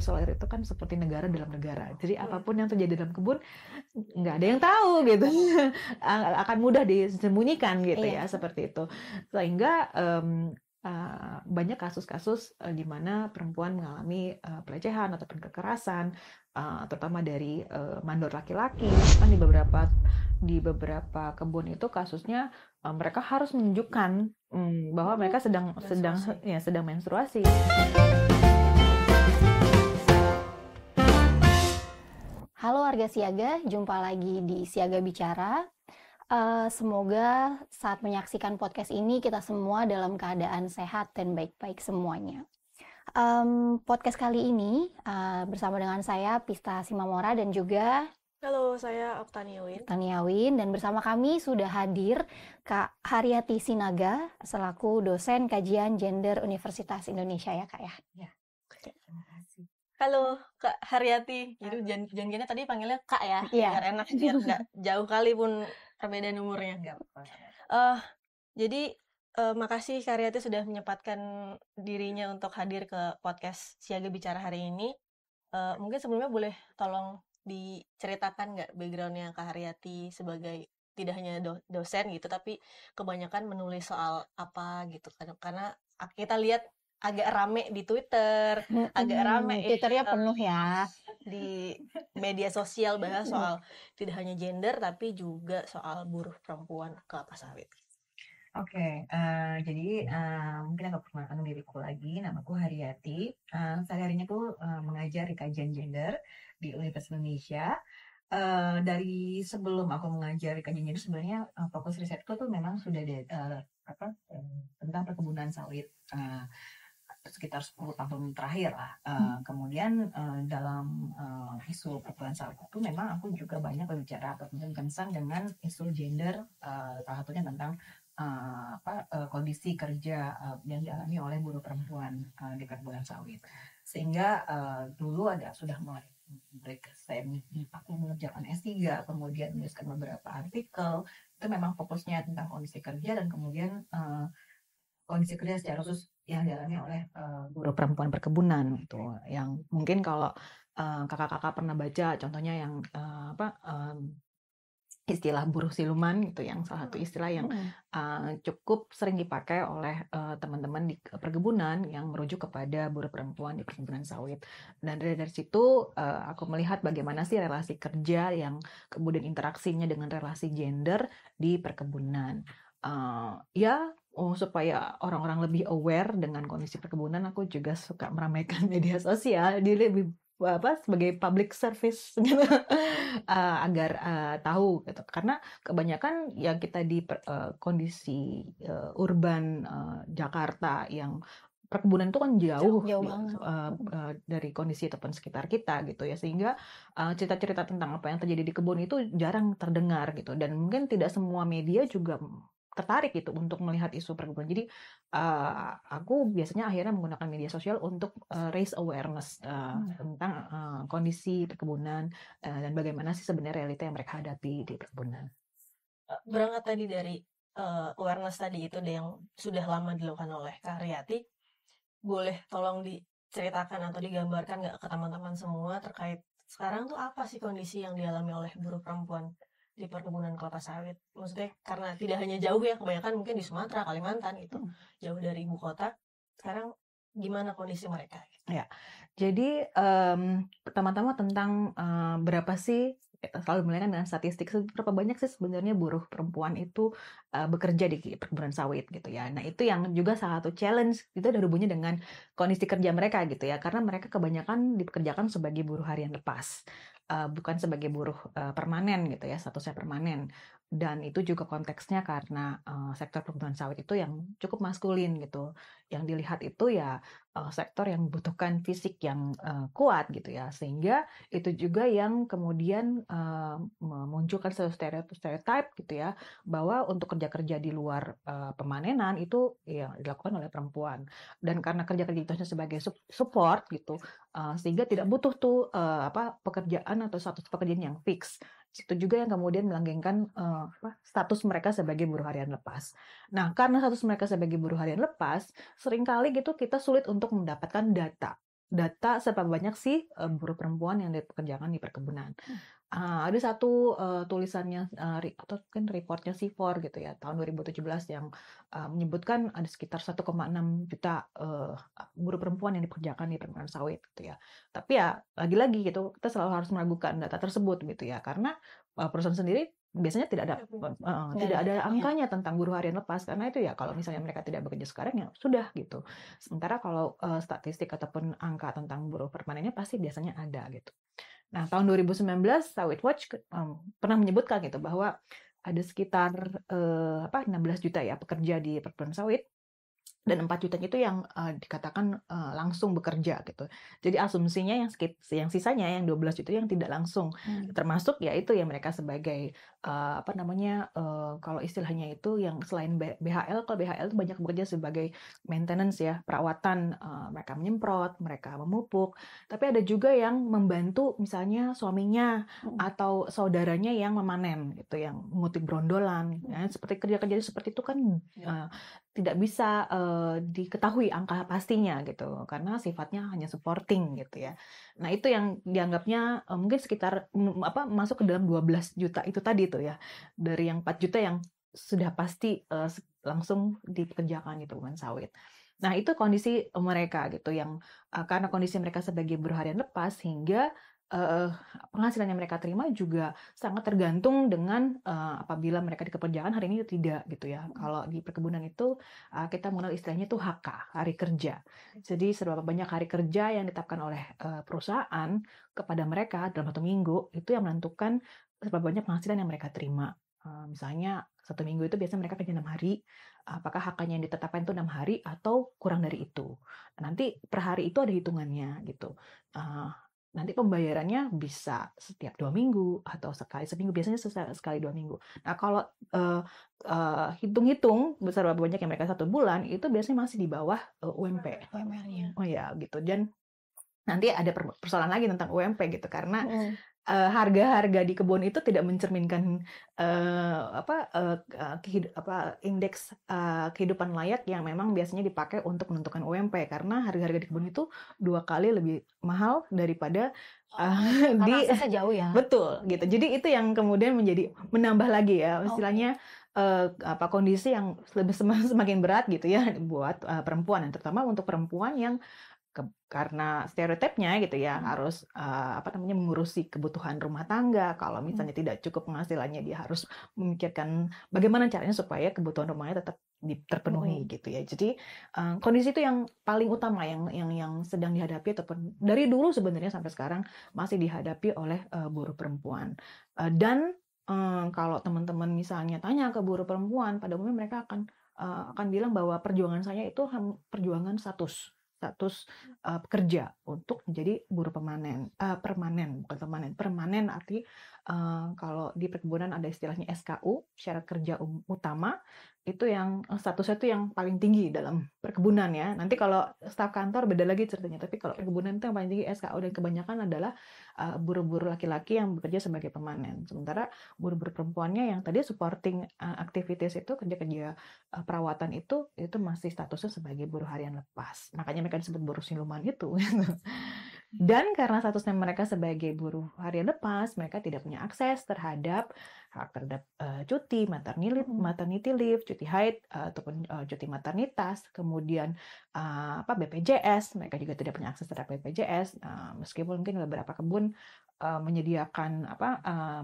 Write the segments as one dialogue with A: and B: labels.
A: isolir itu kan seperti negara dalam negara. Jadi iya. apapun yang terjadi dalam kebun nggak ada yang tahu gitu. akan mudah disembunyikan gitu iya. ya seperti itu. Sehingga um, Uh, banyak kasus-kasus uh, di mana perempuan mengalami uh, pelecehan ataupun kekerasan, uh, terutama dari uh, mandor laki-laki. Kan di beberapa di beberapa kebun itu kasusnya uh, mereka harus menunjukkan um, bahwa oh, mereka sedang sedang ya sedang menstruasi.
B: Halo warga Siaga, jumpa lagi di Siaga Bicara. Uh, semoga saat menyaksikan podcast ini kita semua dalam keadaan sehat dan baik-baik semuanya. Um, podcast kali ini uh, bersama dengan saya Pista Simamora dan juga Halo, saya Oktaniawin. Oktaniawin dan bersama kami sudah hadir Kak Haryati Sinaga selaku dosen kajian gender Universitas Indonesia ya Kak ya. ya
C: halo Kak Haryati itu jangan janjiannya tadi panggilnya Kak ya iya. biar enak biar nggak jauh kali pun perbedaan umurnya uh, jadi uh, makasih Kak Haryati sudah menyempatkan dirinya untuk hadir ke podcast Siaga Bicara hari ini uh, mungkin sebelumnya boleh tolong diceritakan nggak backgroundnya Kak Haryati sebagai tidak hanya do dosen gitu tapi kebanyakan menulis soal apa gitu karena kita lihat agak rame di Twitter, hmm, agak rame hmm, Twitternya ya penuh ya di media sosial bahas soal hmm. tidak hanya gender tapi juga soal buruh perempuan kelapa sawit.
B: Oke, okay,
A: uh, eh, jadi uh, mungkin aku perkenalkan diriku lagi. Namaku Haryati. Uh, sehari-harinya aku uh, mengajar di kajian gender di Universitas Indonesia. Uh, dari sebelum aku mengajar di kajian gender, sebenarnya uh, fokus risetku tuh memang sudah di, uh, apa, uh, tentang perkebunan sawit. Uh, sekitar 10 tahun terakhir lah. Uh, hmm. Kemudian uh, dalam uh, isu perempuan sawit itu memang aku juga banyak berbicara atau concern dengan isu gender, uh, salah satunya tentang uh, apa uh, kondisi kerja uh, yang dialami oleh buruh perempuan uh, di perubahan sawit. Sehingga uh, dulu ada sudah mulai break saya aku mengerjakan S3 kemudian menuliskan beberapa artikel itu memang fokusnya tentang kondisi kerja dan kemudian uh, kondisi kerja secara khusus yang dialami oleh uh, buruh perempuan perkebunan itu yang mungkin kalau uh, kakak-kakak pernah baca contohnya yang uh, apa um, istilah buruh siluman gitu yang salah satu hmm, istilah yang uh, cukup sering dipakai oleh teman teman-teman di perkebunan yang merujuk kepada buruh perempuan di perkebunan sawit dan dari, dari situ uh, aku melihat bagaimana sih relasi kerja yang kemudian interaksinya dengan relasi gender di perkebunan uh, ya oh supaya orang-orang lebih aware dengan kondisi perkebunan aku juga suka meramaikan media sosial di lebih apa sebagai public service gitu uh, agar uh, tahu gitu karena kebanyakan yang kita di uh, kondisi uh, urban uh, Jakarta yang perkebunan itu kan jauh, jauh ya, uh, uh, dari kondisi ataupun sekitar kita gitu ya sehingga cerita cerita-cerita tentang apa yang terjadi di kebun itu jarang terdengar gitu dan mungkin tidak semua media juga tertarik gitu untuk melihat isu perkebunan. Jadi uh, aku biasanya akhirnya menggunakan media sosial untuk uh, raise awareness uh, hmm. tentang uh, kondisi perkebunan uh, dan bagaimana sih sebenarnya realita yang mereka hadapi di perkebunan.
C: Berangkat tadi dari uh, awareness tadi itu deh yang sudah lama dilakukan oleh Karyati, boleh tolong diceritakan atau digambarkan nggak ke teman-teman semua terkait sekarang tuh apa sih kondisi yang dialami oleh buruh perempuan di perkebunan kelapa sawit. Maksudnya karena tidak hanya jauh ya, kebanyakan mungkin di Sumatera, Kalimantan itu hmm. jauh dari ibu kota. Sekarang gimana kondisi mereka? Ya,
A: jadi um, pertama-tama tentang uh, berapa sih kita ya, selalu mulaikan dengan statistik seberapa banyak sih sebenarnya buruh perempuan itu uh, bekerja di perkebunan sawit gitu ya. Nah itu yang juga salah satu challenge itu ada hubungannya dengan kondisi kerja mereka gitu ya, karena mereka kebanyakan dipekerjakan sebagai buruh harian lepas uh, bukan sebagai buruh uh, permanen gitu ya statusnya permanen dan itu juga konteksnya karena uh, sektor perkebunan sawit itu yang cukup maskulin gitu. Yang dilihat itu ya uh, sektor yang membutuhkan fisik yang uh, kuat gitu ya. Sehingga itu juga yang kemudian uh, memunculkan stereotip, gitu ya bahwa untuk kerja-kerja di luar uh, pemanenan itu ya dilakukan oleh perempuan. Dan karena kerja-kerja itu hanya sebagai support gitu uh, sehingga tidak butuh tuh uh, apa pekerjaan atau status pekerjaan yang fix itu juga yang kemudian melanggengkan uh, status mereka sebagai buruh harian lepas. Nah, karena status mereka sebagai buruh harian lepas, seringkali gitu kita sulit untuk mendapatkan data data seberapa banyak sih eh, buruh perempuan yang dipekerjakan di perkebunan. Hmm. Uh, ada satu, eee, eh, tulisannya, eee, eh, re atau mungkin reportnya C4 gitu ya, tahun 2017 yang, eee, eh, menyebutkan ada sekitar juta eee, guru perempuan yang dipekerjakan di perkebunan sawit gitu ya. Tapi ya lagi-lagi gitu, kita selalu harus meragukan data tersebut gitu ya, karena, eee, perusahaan sendiri biasanya tidak ada uh, tidak iya, ada angkanya tentang buruh harian lepas karena itu ya kalau misalnya mereka tidak bekerja sekarang ya sudah gitu. Sementara kalau uh, statistik ataupun angka tentang buruh permanennya pasti biasanya ada gitu. Nah, tahun 2019 Sawit Watch um, pernah menyebutkan gitu bahwa ada sekitar uh, apa 16 juta ya pekerja di perkebunan sawit dan 4 juta itu yang uh, dikatakan uh, langsung bekerja gitu. Jadi asumsinya yang yang sisanya yang 12 juta yang tidak langsung hmm. termasuk yaitu yang mereka sebagai uh, apa namanya uh, kalau istilahnya itu yang selain BHL kalau BHL itu banyak bekerja sebagai maintenance ya perawatan uh, mereka menyemprot mereka memupuk tapi ada juga yang membantu misalnya suaminya hmm. atau saudaranya yang memanen gitu yang mengutip brondolan hmm. ya, seperti kerja-kerja seperti itu kan uh, tidak bisa uh, diketahui angka pastinya gitu karena sifatnya hanya supporting gitu ya. Nah, itu yang dianggapnya uh, mungkin sekitar mm, apa masuk ke dalam 12 juta itu tadi gitu ya dari yang 4 juta yang sudah pasti uh, langsung dipekerjakan gitu bukan sawit. Nah itu kondisi mereka gitu yang uh, karena kondisi mereka sebagai buruh harian lepas hingga uh, eh, penghasilan yang mereka terima juga sangat tergantung dengan uh, apabila mereka dikerjakan hari ini tidak gitu ya. Hmm. Kalau di perkebunan itu uh, kita mengenal istilahnya itu HK, hari kerja. Jadi seberapa banyak hari kerja yang ditetapkan oleh uh, perusahaan kepada mereka dalam satu minggu itu yang menentukan seberapa banyak penghasilan yang mereka terima. misalnya satu minggu itu biasanya mereka kerja enam hari. Apakah haknya yang ditetapkan itu enam hari atau kurang dari itu? Nanti per hari itu ada hitungannya gitu. nanti pembayarannya bisa setiap dua minggu atau sekali seminggu biasanya sekali dua minggu. Nah kalau uh, uh, hitung-hitung besar berapa banyak yang mereka satu bulan itu biasanya masih di bawah uh, UMP.
B: umr
A: Oh ya gitu. Dan nanti ada persoalan lagi tentang UMP gitu karena Eh, harga-harga di kebun itu tidak mencerminkan uh, apa uh, eh, kehid, apa indeks uh, kehidupan layak yang memang biasanya dipakai untuk menentukan UMP karena harga-harga di kebun itu dua kali lebih mahal daripada uh, di jauh ya betul iya. gitu jadi itu yang kemudian menjadi menambah lagi ya istilahnya uh, apa kondisi yang lebih semakin berat gitu ya buat uh, perempuan dan terutama untuk perempuan yang ke, karena stereotipnya gitu ya hmm. harus uh, apa namanya mengurusi kebutuhan rumah tangga kalau hmm. misalnya hmm. tidak cukup penghasilannya dia harus memikirkan bagaimana caranya supaya kebutuhan rumahnya tetap terpenuhi hmm. gitu ya jadi uh, kondisi itu yang paling utama yang yang yang sedang dihadapi ataupun dari dulu sebenarnya sampai sekarang masih dihadapi oleh uh, buruh perempuan uh, dan um, kalau teman-teman misalnya tanya ke buruh perempuan pada umumnya mereka akan akan bilang bahwa perjuangan saya itu perjuangan status status uh, pekerja untuk menjadi buruh permanen uh, permanen bukan permanen permanen arti uh, kalau di perkebunan ada istilahnya SKU syarat kerja um-, utama itu yang eh, statusnya itu yang paling tinggi dalam perkebunan ya. Nanti kalau staf kantor beda lagi ceritanya, tapi kalau perkebunan itu yang paling tinggi SKO eh, dan kebanyakan adalah uh, eh, buru-buru laki-laki yang bekerja sebagai pemanen. Sementara buru-buru perempuannya yang tadi supporting uh, activities itu kerja-kerja uh, perawatan itu itu masih statusnya sebagai buruh harian lepas. Makanya mereka disebut buruh siluman itu. Hmm. dan karena statusnya mereka sebagai buruh harian lepas, mereka tidak punya akses terhadap hak terhadap uh, cuti, maternity, maternity leave, cuti haid uh, ataupun uh, cuti maternitas, kemudian uh, apa BPJS, mereka juga tidak punya akses terhadap BPJS, uh, nah, meskipun mungkin beberapa kebun uh, menyediakan apa uh,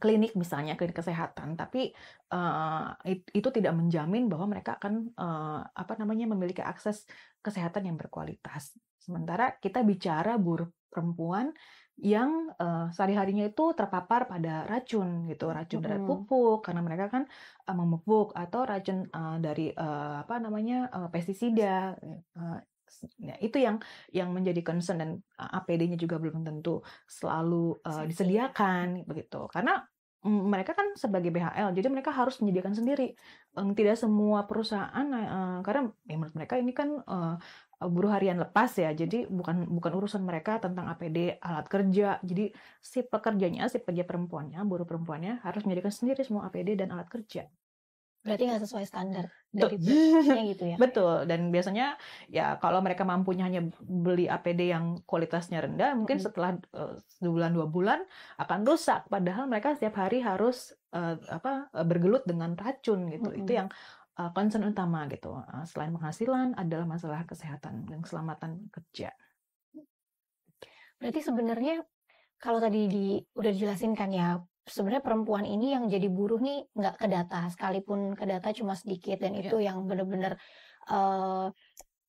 A: klinik misalnya klinik kesehatan tapi uh, itu tidak menjamin bahwa mereka akan uh, apa namanya memiliki akses kesehatan yang berkualitas sementara kita bicara buruh perempuan yang uh, sehari-harinya itu terpapar pada racun gitu, racun dari pupuk karena mereka kan uh, memupuk atau racun uh, dari uh, apa namanya uh, pestisida. Uh, ya, itu yang yang menjadi concern dan APD-nya juga belum tentu selalu uh, disediakan begitu. Karena mm, mereka kan sebagai BHL, jadi mereka harus menyediakan sendiri. Tidak semua perusahaan, karena ya menurut mereka ini kan Eh, buruh harian lepas ya. Jadi bukan bukan urusan mereka tentang APD, alat kerja. Jadi si pekerjanya, si pekerja perempuannya, buruh perempuannya harus menjadikan sendiri semua APD dan alat kerja.
B: Berarti nggak sesuai standar
A: dari gitu ya. Betul. Dan biasanya ya kalau mereka mampunya hanya beli APD yang kualitasnya rendah, mungkin -hmm. setelah uh, sebulan dua bulan akan rusak. Padahal mereka setiap hari harus uh, apa bergelut dengan racun gitu. -hmm. Itu yang uh, concern utama gitu. Uh, selain penghasilan adalah masalah kesehatan dan keselamatan kerja.
B: Berarti sebenarnya kalau tadi di udah dijelasin kan ya, sebenarnya perempuan ini yang jadi buruh nih nggak ke data, sekalipun ke data cuma sedikit dan yeah. itu yang benar-benar uh,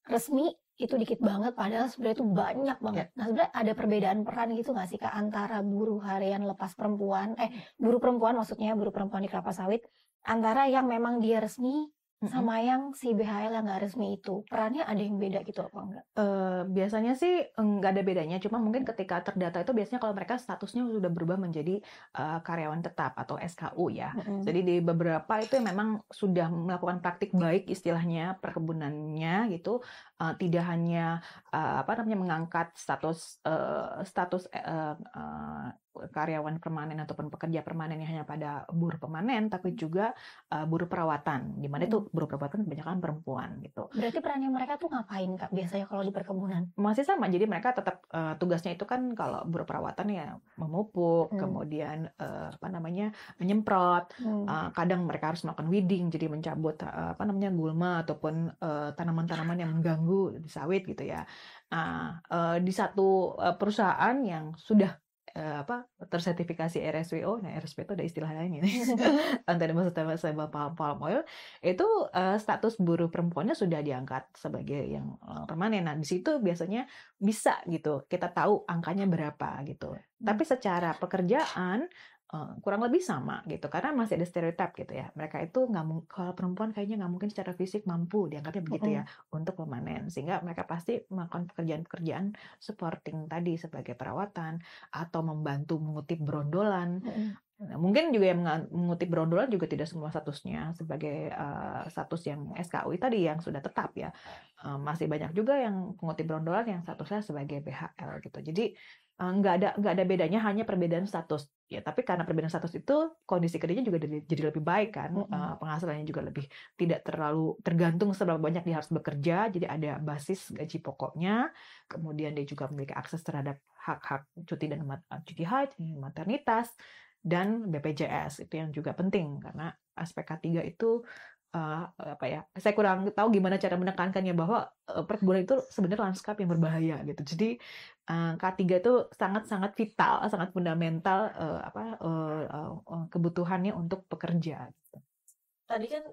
B: resmi itu dikit banget padahal sebenarnya itu banyak iya. banget. Yeah. Nah, sebenarnya ada perbedaan peran gitu nggak sih Kak antara buruh harian lepas perempuan eh buruh perempuan maksudnya buruh perempuan di kelapa sawit antara yang memang dia resmi sama yang si BHL yang nggak resmi itu perannya ada yang beda gitu apa enggak?
A: Uh, biasanya sih eh, nggak ada bedanya, cuma mungkin ketika terdata itu biasanya kalau mereka statusnya sudah berubah menjadi uh, karyawan tetap atau SKU ya. Mm-hmm. Jadi di beberapa itu memang sudah melakukan praktik baik istilahnya perkebunannya gitu, uh, tidak hanya uh, apa namanya mengangkat status uh, status uh, uh, karyawan permanen ataupun pekerja permanen yang hanya pada buruh permanen, tapi hmm. juga uh, buruh perawatan, di mana itu hmm. buruh perawatan kebanyakan perempuan gitu.
B: Berarti perannya mereka tuh ngapain kak biasanya kalau di perkebunan?
A: Masih sama, jadi mereka tetap uh, tugasnya itu kan kalau buruh perawatan ya memupuk, hmm. kemudian uh, apa namanya menyemprot, hmm. uh, kadang mereka harus melakukan weeding, jadi mencabut uh, apa namanya gulma ataupun tanaman-tanaman uh, yang mengganggu di sawit gitu ya. Nah, uh, di satu perusahaan yang sudah uh, apa tersertifikasi RSWO nah RSP itu ada istilah lain ini antara maksudnya saya palm oil itu uh, status buruh perempuannya sudah diangkat sebagai yang eh, permanen nah di situ biasanya bisa gitu kita tahu angkanya berapa gitu tapi hmm. secara pekerjaan Eh, kurang lebih sama gitu karena masih ada stereotip gitu ya mereka itu nggak kalau perempuan kayaknya nggak mungkin secara fisik mampu dianggapnya begitu ya untuk permanen sehingga mereka pasti melakukan pekerjaan-pekerjaan supporting tadi sebagai perawatan atau membantu mengutip berondolan Nah, mungkin juga yang mengutip berondolan juga tidak semua statusnya sebagai uh, status yang SKUI tadi yang sudah tetap ya uh, masih banyak juga yang mengutip berondolan yang statusnya sebagai BHL gitu jadi nggak ada nggak ada bedanya hanya perbedaan status Ya, tapi karena perbedaan status itu kondisi kerjanya juga jadi lebih baik kan, mm -hmm. penghasilannya juga lebih tidak terlalu tergantung seberapa banyak dia harus bekerja, jadi ada basis gaji pokoknya, kemudian dia juga memiliki akses terhadap hak-hak cuti dan eh, cuti haji, maternitas dan BPJS itu yang juga penting karena aspek K3 itu uh, apa ya saya kurang tahu gimana cara menekankannya bahwa uh, perkebunan itu sebenarnya lanskap yang berbahaya gitu jadi uh, K3 itu sangat sangat vital sangat fundamental uh, apa uh, uh, kebutuhannya untuk pekerja gitu.
C: tadi kan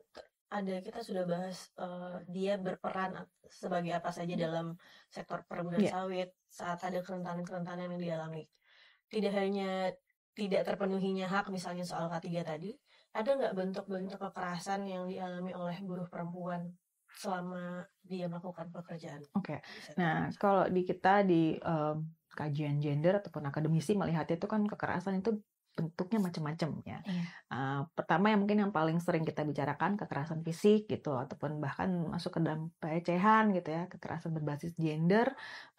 C: ada kita sudah bahas uh, dia berperan sebagai apa saja dalam sektor perkebunan yeah. sawit saat ada kerentanan-kerentanan yang dialami tidak hanya tidak terpenuhinya hak misalnya soal K3 tadi ada nggak bentuk-bentuk kekerasan yang dialami oleh buruh perempuan selama dia melakukan pekerjaan?
A: Oke. Okay. Nah, kalau di kita di um, kajian gender ataupun akademisi melihatnya itu kan kekerasan itu bentuknya macam-macam ya. Iya. Uh, pertama yang mungkin yang paling sering kita bicarakan kekerasan fisik gitu ataupun bahkan masuk ke dalam pelecehan gitu ya, kekerasan berbasis gender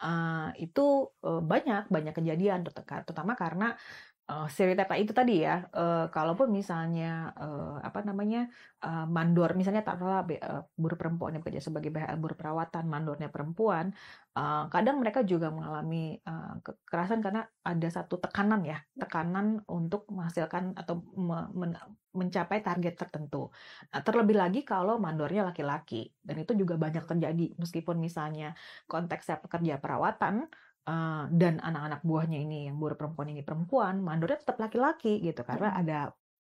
A: uh, itu uh, banyak banyak kejadian terutama karena Uh, eh, stereotype itu tadi ya, uh, kalaupun misalnya uh, apa namanya uh, mandor, misalnya taruhlah uh, buruh perempuan yang bekerja sebagai BHL buruh perawatan, mandornya perempuan, uh, kadang mereka juga mengalami uh, kekerasan karena ada satu tekanan ya, tekanan untuk menghasilkan atau me men mencapai target tertentu. Nah, terlebih lagi kalau mandornya laki-laki, dan itu juga banyak terjadi meskipun misalnya konteksnya pekerja perawatan uh, dan anak-anak buahnya ini yang baru perempuan ini perempuan mandornya tetap laki-laki gitu karena ada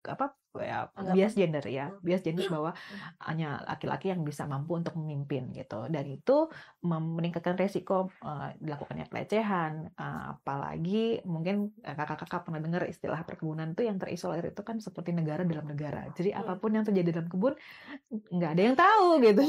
A: apa ya, gitu. bias gender ya bias gender bahwa hanya laki-laki yang bisa mampu untuk memimpin gitu dan itu meningkatkan resiko uh, dilakukannya pelecehan uh, apalagi mungkin eh, kakak-kakak pernah dengar istilah perkebunan itu yang terisolir itu kan seperti negara dalam negara jadi iya. apapun yang terjadi dalam kebun nggak ada yang tahu iya. gitu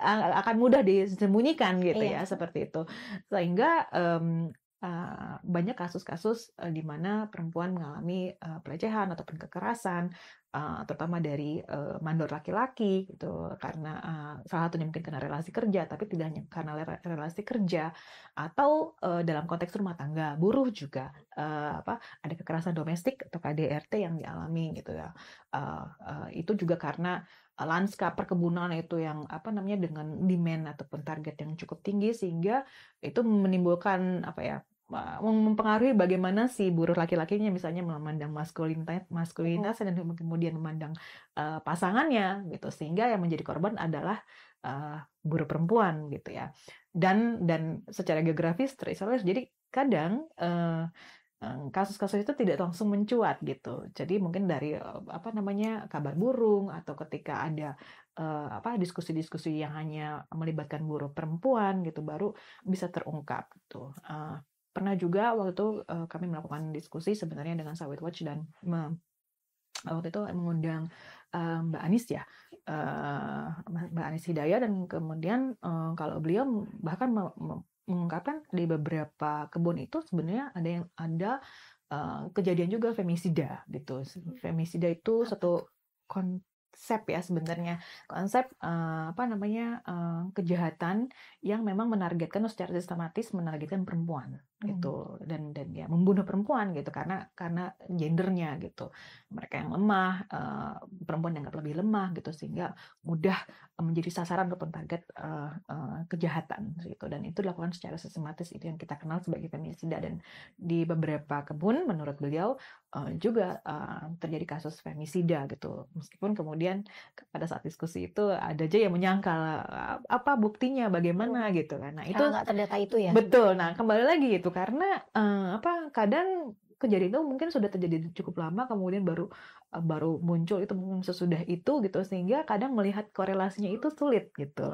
A: akan mudah disembunyikan gitu iya. ya seperti itu sehingga um, uh, banyak kasus-kasus uh, di mana perempuan mengalami uh, pelecehan ataupun kekerasan, uh, terutama dari uh, mandor laki-laki, gitu, karena uh, salah satunya mungkin karena relasi kerja, tapi tidak hanya karena relasi kerja, atau uh, dalam konteks rumah tangga, buruh juga, uh, apa, ada kekerasan domestik atau KDRT yang dialami, gitu ya, uh, uh, itu juga karena lanskap perkebunan itu yang apa namanya dengan demand ataupun target yang cukup tinggi sehingga itu menimbulkan apa ya mempengaruhi bagaimana si buruh laki-lakinya misalnya memandang maskulinitas, maskulinitas dan kemudian memandang uh, pasangannya gitu sehingga yang menjadi korban adalah uh, buruh perempuan gitu ya dan dan secara geografis terisolir jadi kadang kasus eh, kasus-kasus itu tidak langsung mencuat gitu. Jadi mungkin dari apa namanya kabar burung atau ketika ada uh, apa diskusi-diskusi yang hanya melibatkan buruh perempuan gitu baru bisa terungkap gitu pernah juga waktu itu uh, kami melakukan diskusi sebenarnya dengan Sawit Watch dan me, eh, waktu itu mengundang uh, Mbak Anis ya uh, Mbak Anis Hidayah dan kemudian uh, kalau beliau bahkan mengungkapkan di beberapa kebun itu sebenarnya ada yang ada uh, kejadian juga femisida gitu hmm. femisida itu satu kon konsep ya sebenarnya konsep uh, apa namanya uh, kejahatan yang memang menargetkan secara sistematis menargetkan perempuan gitu hmm. dan dan ya membunuh perempuan gitu karena karena gendernya gitu mereka yang lemah uh, perempuan yang lebih lemah gitu sehingga mudah menjadi sasaran ataupun target uh, uh, kejahatan gitu dan itu dilakukan secara sistematis itu yang kita kenal sebagai femisida dan di beberapa kebun menurut beliau uh, juga uh, terjadi kasus femisida gitu meskipun kemudian pada saat diskusi itu ada aja yang menyangkal apa buktinya bagaimana gitu kan nah itu nggak terdata itu ya betul nah kembali lagi itu karena uh, apa kadang kejadian itu mungkin sudah terjadi cukup lama kemudian baru uh, baru muncul itu sesudah itu gitu sehingga kadang melihat korelasinya itu sulit gitu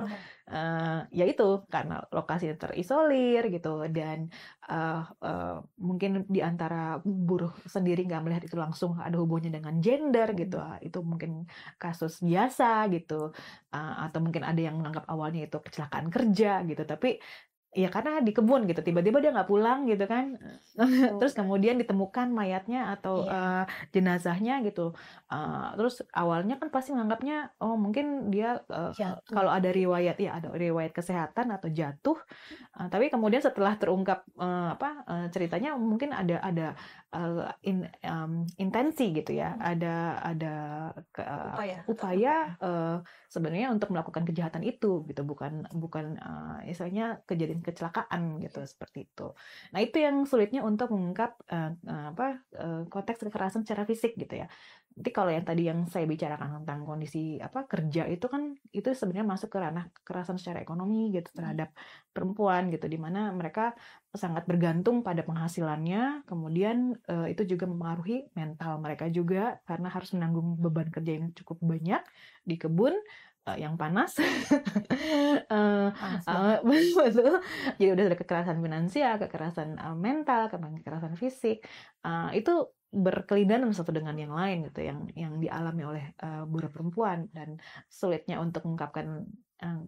A: uh, ya itu karena lokasinya terisolir gitu dan uh, uh, mungkin diantara buruh sendiri nggak melihat itu langsung ada hubungannya dengan gender gitu uh, itu mungkin kasus biasa gitu uh, atau mungkin ada yang menganggap awalnya itu kecelakaan kerja gitu tapi ya karena di kebun gitu tiba-tiba dia nggak pulang gitu kan terus kemudian ditemukan mayatnya atau yeah. Iya. uh, jenazahnya gitu uh, terus awalnya kan pasti menganggapnya oh mungkin dia uh, kalau ada riwayat ya ada riwayat kesehatan atau jatuh uh, tapi kemudian setelah terungkap uh, apa uh, ceritanya mungkin ada ada uh, in, um, intensi gitu ya hmm. ada ada ke, uh, upaya, upaya uh, sebenarnya untuk melakukan kejahatan itu gitu bukan bukan uh, misalnya kejadian bikin kecelakaan gitu seperti itu. Nah itu yang sulitnya untuk mengungkap uh, apa uh, konteks kekerasan secara fisik gitu ya. Nanti kalau yang tadi yang saya bicarakan tentang kondisi apa kerja itu kan itu sebenarnya masuk ke ranah kekerasan secara ekonomi gitu hmm. terhadap perempuan gitu dimana mereka sangat bergantung pada penghasilannya kemudian uh, itu juga mempengaruhi mental mereka juga karena harus menanggung beban kerja yang cukup banyak di kebun uh, yang panas, uh, panas uh, jadi udah ada kekerasan finansial, kekerasan uh, mental, kekerasan fisik uh, itu berkelindan satu dengan yang lain gitu yang yang dialami oleh uh, buruh perempuan dan sulitnya untuk mengungkapkan Eh,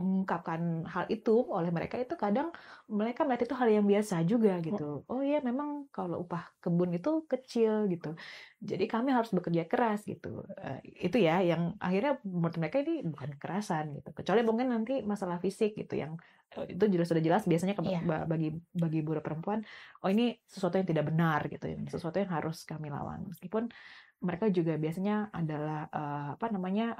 A: mengungkapkan hal itu oleh mereka itu kadang mereka melihat itu hal yang biasa juga gitu. Oh, oh iya memang kalau upah kebun itu kecil gitu. Jadi kami harus bekerja keras gitu. Eh, itu ya yang akhirnya menurut mereka ini bukan kerasan gitu. Kecuali mungkin nanti masalah fisik gitu yang eh, itu jelas sudah jelas biasanya iya. bagi bagi buruh perempuan oh ini sesuatu yang tidak benar gitu Sesuatu yang harus kami lawan. Meskipun mereka juga biasanya adalah apa namanya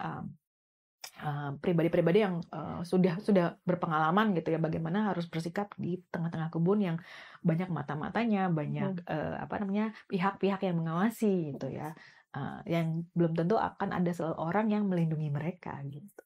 A: Eh, pribadi-pribadi yang uh, sudah sudah berpengalaman gitu ya bagaimana harus bersikap di tengah-tengah kebun yang banyak mata-matanya banyak hmm. uh, apa namanya pihak-pihak yang mengawasi gitu ya uh, yang belum tentu akan ada seorang yang melindungi mereka gitu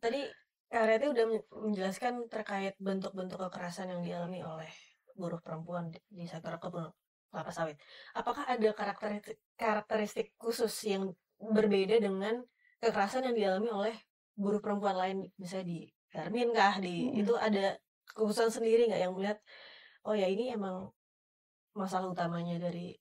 C: tadi Areti udah menjelaskan terkait bentuk-bentuk kekerasan yang dialami oleh buruh perempuan di sektor kebun kelapa sawit apakah ada karakteristik karakteristik khusus yang berbeda dengan kekerasan yang dialami oleh buruh perempuan lain misalnya di Garmin kah di hmm. itu ada keputusan sendiri nggak yang melihat oh ya ini emang masalah utamanya dari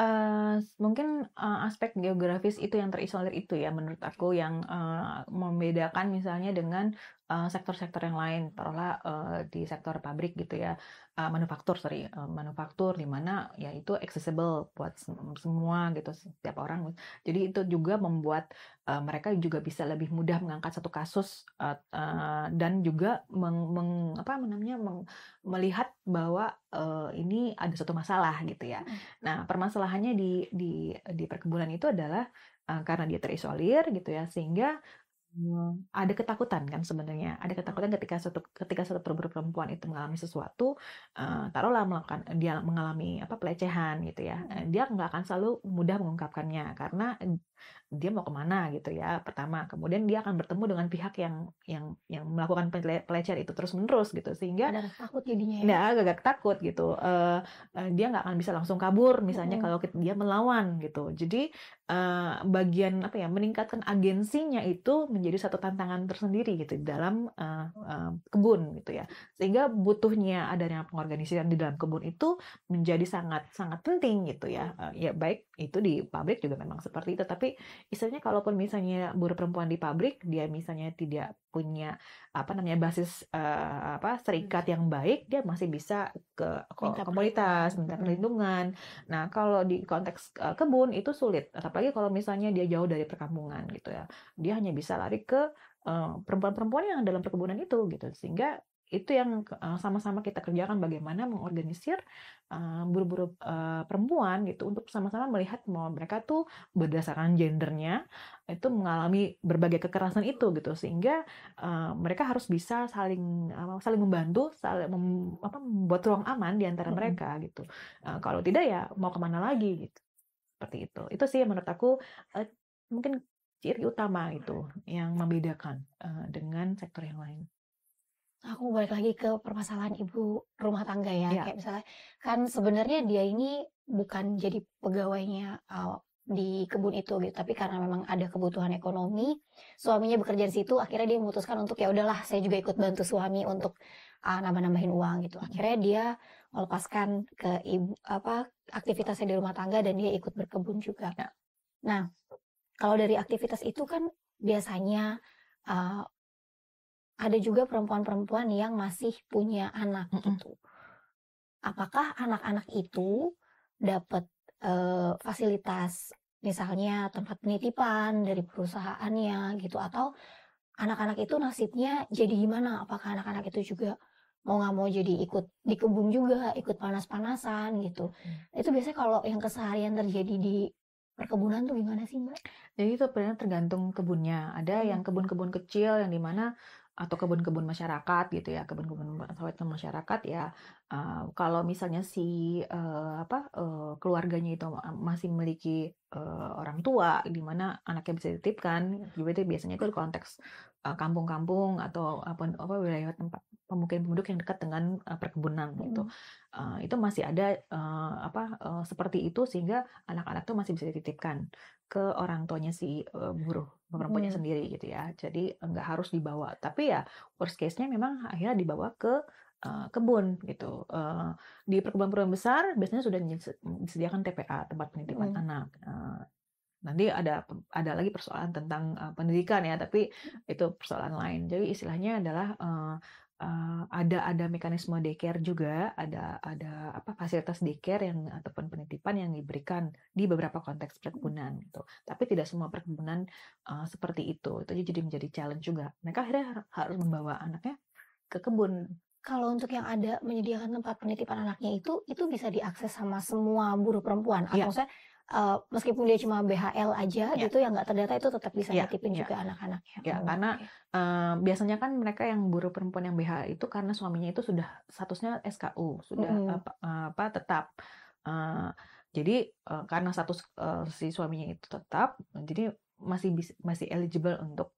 A: Uh, mungkin uh, aspek geografis itu yang terisolir itu ya menurut aku yang uh, membedakan misalnya dengan Eh, sektor-sektor yang lain, taruhlah uh, di sektor pabrik gitu ya, uh, manufaktur sorry, uh, manufaktur di mana ya itu accessible buat semua gitu setiap orang. Jadi itu juga membuat uh, mereka juga bisa lebih mudah mengangkat satu kasus uh, uh, dan juga meng, meng apa namanya meng, melihat bahwa uh, ini ada satu masalah gitu ya. Hmm. Nah permasalahannya di di di perkebunan itu adalah karena dia terisolir gitu ya sehingga ada ketakutan kan sebenarnya ada ketakutan ketika satu ketika satu perempuan itu mengalami sesuatu uh, taruhlah melakukan dia mengalami apa pelecehan gitu ya eh, dia nggak akan selalu mudah mengungkapkannya karena dia mau kemana gitu ya pertama kemudian dia akan bertemu dengan pihak yang yang yang melakukan pelecehan itu terus menerus gitu sehingga ada
B: takut jadinya ya nah, iya,
A: agak takut gitu uh, uh, dia nggak akan bisa langsung kabur misalnya mm -hmm. kalau dia melawan gitu jadi uh, bagian apa ya meningkatkan agensinya itu menjadi satu tantangan tersendiri gitu dalam uh, uh, kebun gitu ya sehingga butuhnya adanya pengorganisasian di dalam kebun itu menjadi sangat sangat penting gitu ya uh, ya baik itu di pabrik juga memang seperti itu tapi istilahnya kalaupun misalnya buruh perempuan di pabrik dia misalnya tidak punya apa namanya basis uh, apa hmm. serikat yang baik dia masih bisa ke minta komunitas minta hmm. perlindungan. Nah kalau di konteks uh, kebun itu sulit apalagi kalau misalnya dia jauh dari perkampungan gitu ya dia hanya bisa lari ke eh, perempuan-perempuan uh, yang dalam perkebunan itu gitu sehingga itu yang eh, sama-sama kita kerjakan bagaimana mengorganisir eh, buru-buru eh, perempuan gitu untuk sama-sama melihat bahwa mereka tuh berdasarkan gendernya itu mengalami berbagai kekerasan itu gitu sehingga mereka harus bisa saling saling membantu saling mem, apa, membuat ruang aman di antara mereka gitu kalau tidak ya mau kemana lagi gitu seperti itu itu sih menurut aku mungkin ciri utama itu yang membedakan dengan sektor yang lain
B: aku balik lagi ke permasalahan ibu rumah tangga ya. ya. Kayak misalnya kan sebenarnya dia ini bukan jadi pegawainya uh, di kebun itu gitu, tapi karena memang ada kebutuhan ekonomi, suaminya bekerja di situ, akhirnya dia memutuskan untuk ya udahlah, saya juga ikut bantu suami untuk uh, nambah-nambahin uang gitu. Akhirnya dia melepaskan ke ibu apa aktivitasnya di rumah tangga dan dia ikut berkebun juga. Ya. Nah, kalau dari aktivitas itu kan biasanya uh, ada juga perempuan-perempuan yang masih punya anak mm -mm. gitu. Apakah anak-anak itu dapat uh, fasilitas misalnya tempat penitipan dari perusahaannya gitu atau anak-anak itu nasibnya jadi gimana? Apakah anak-anak itu juga mau nggak mau jadi ikut di kebun juga, ikut panas-panasan gitu. Mm. Itu biasanya kalau yang keseharian terjadi di perkebunan tuh gimana sih mbak?
A: Jadi itu sebenarnya tergantung kebunnya. Ada hmm. yang kebun-kebun kecil yang dimana atau kebun-kebun masyarakat gitu ya kebun-kebun sawit masyarakat ya uh, kalau misalnya si uh, apa uh, keluarganya itu masih memiliki uh, orang tua di mana anaknya bisa dititipkan juga itu biasanya itu konteks kampung-kampung uh, atau apa, apa wilayah tempat pemukiman penduduk yang dekat dengan uh, perkebunan gitu. hmm. gitu uh, itu masih ada uh, apa uh, seperti itu sehingga anak-anak itu masih bisa dititipkan ke orang tuanya si uh, buruh perempuannya hmm. sendiri gitu ya. Jadi eh, nggak harus dibawa. Tapi ya worst case-nya memang akhirnya dibawa ke uh, kebun gitu. Uh, di perkebunan-perkebunan besar biasanya sudah disediakan TPA tempat penitipan hmm. anak. Uh, nanti ada ada lagi persoalan tentang uh, pendidikan ya tapi hmm. itu persoalan lain jadi istilahnya adalah uh, uh, ada ada mekanisme daycare juga, ada ada apa fasilitas daycare yang ataupun penitipan yang diberikan di beberapa konteks perkebunan gitu. Tapi tidak semua perkebunan uh, seperti itu. Itu jadi menjadi challenge juga. Mereka akhirnya harus membawa anaknya ke kebun.
B: Kalau untuk yang ada menyediakan tempat penitipan anaknya itu itu bisa diakses sama semua buruh perempuan atau ya. saya uh, meskipun dia cuma BHL aja yeah. gitu yang nggak terdata itu tetap bisa yeah. nitipin yeah. juga anak-anaknya.
A: yeah, hmm. karena uh, biasanya kan mereka yang buruh perempuan yang BHL itu karena suaminya itu sudah statusnya SKU, sudah hmm. apa, eh, apa tetap uh, jadi uh, karena status uh, si suaminya itu tetap jadi masih bisa, masih eligible untuk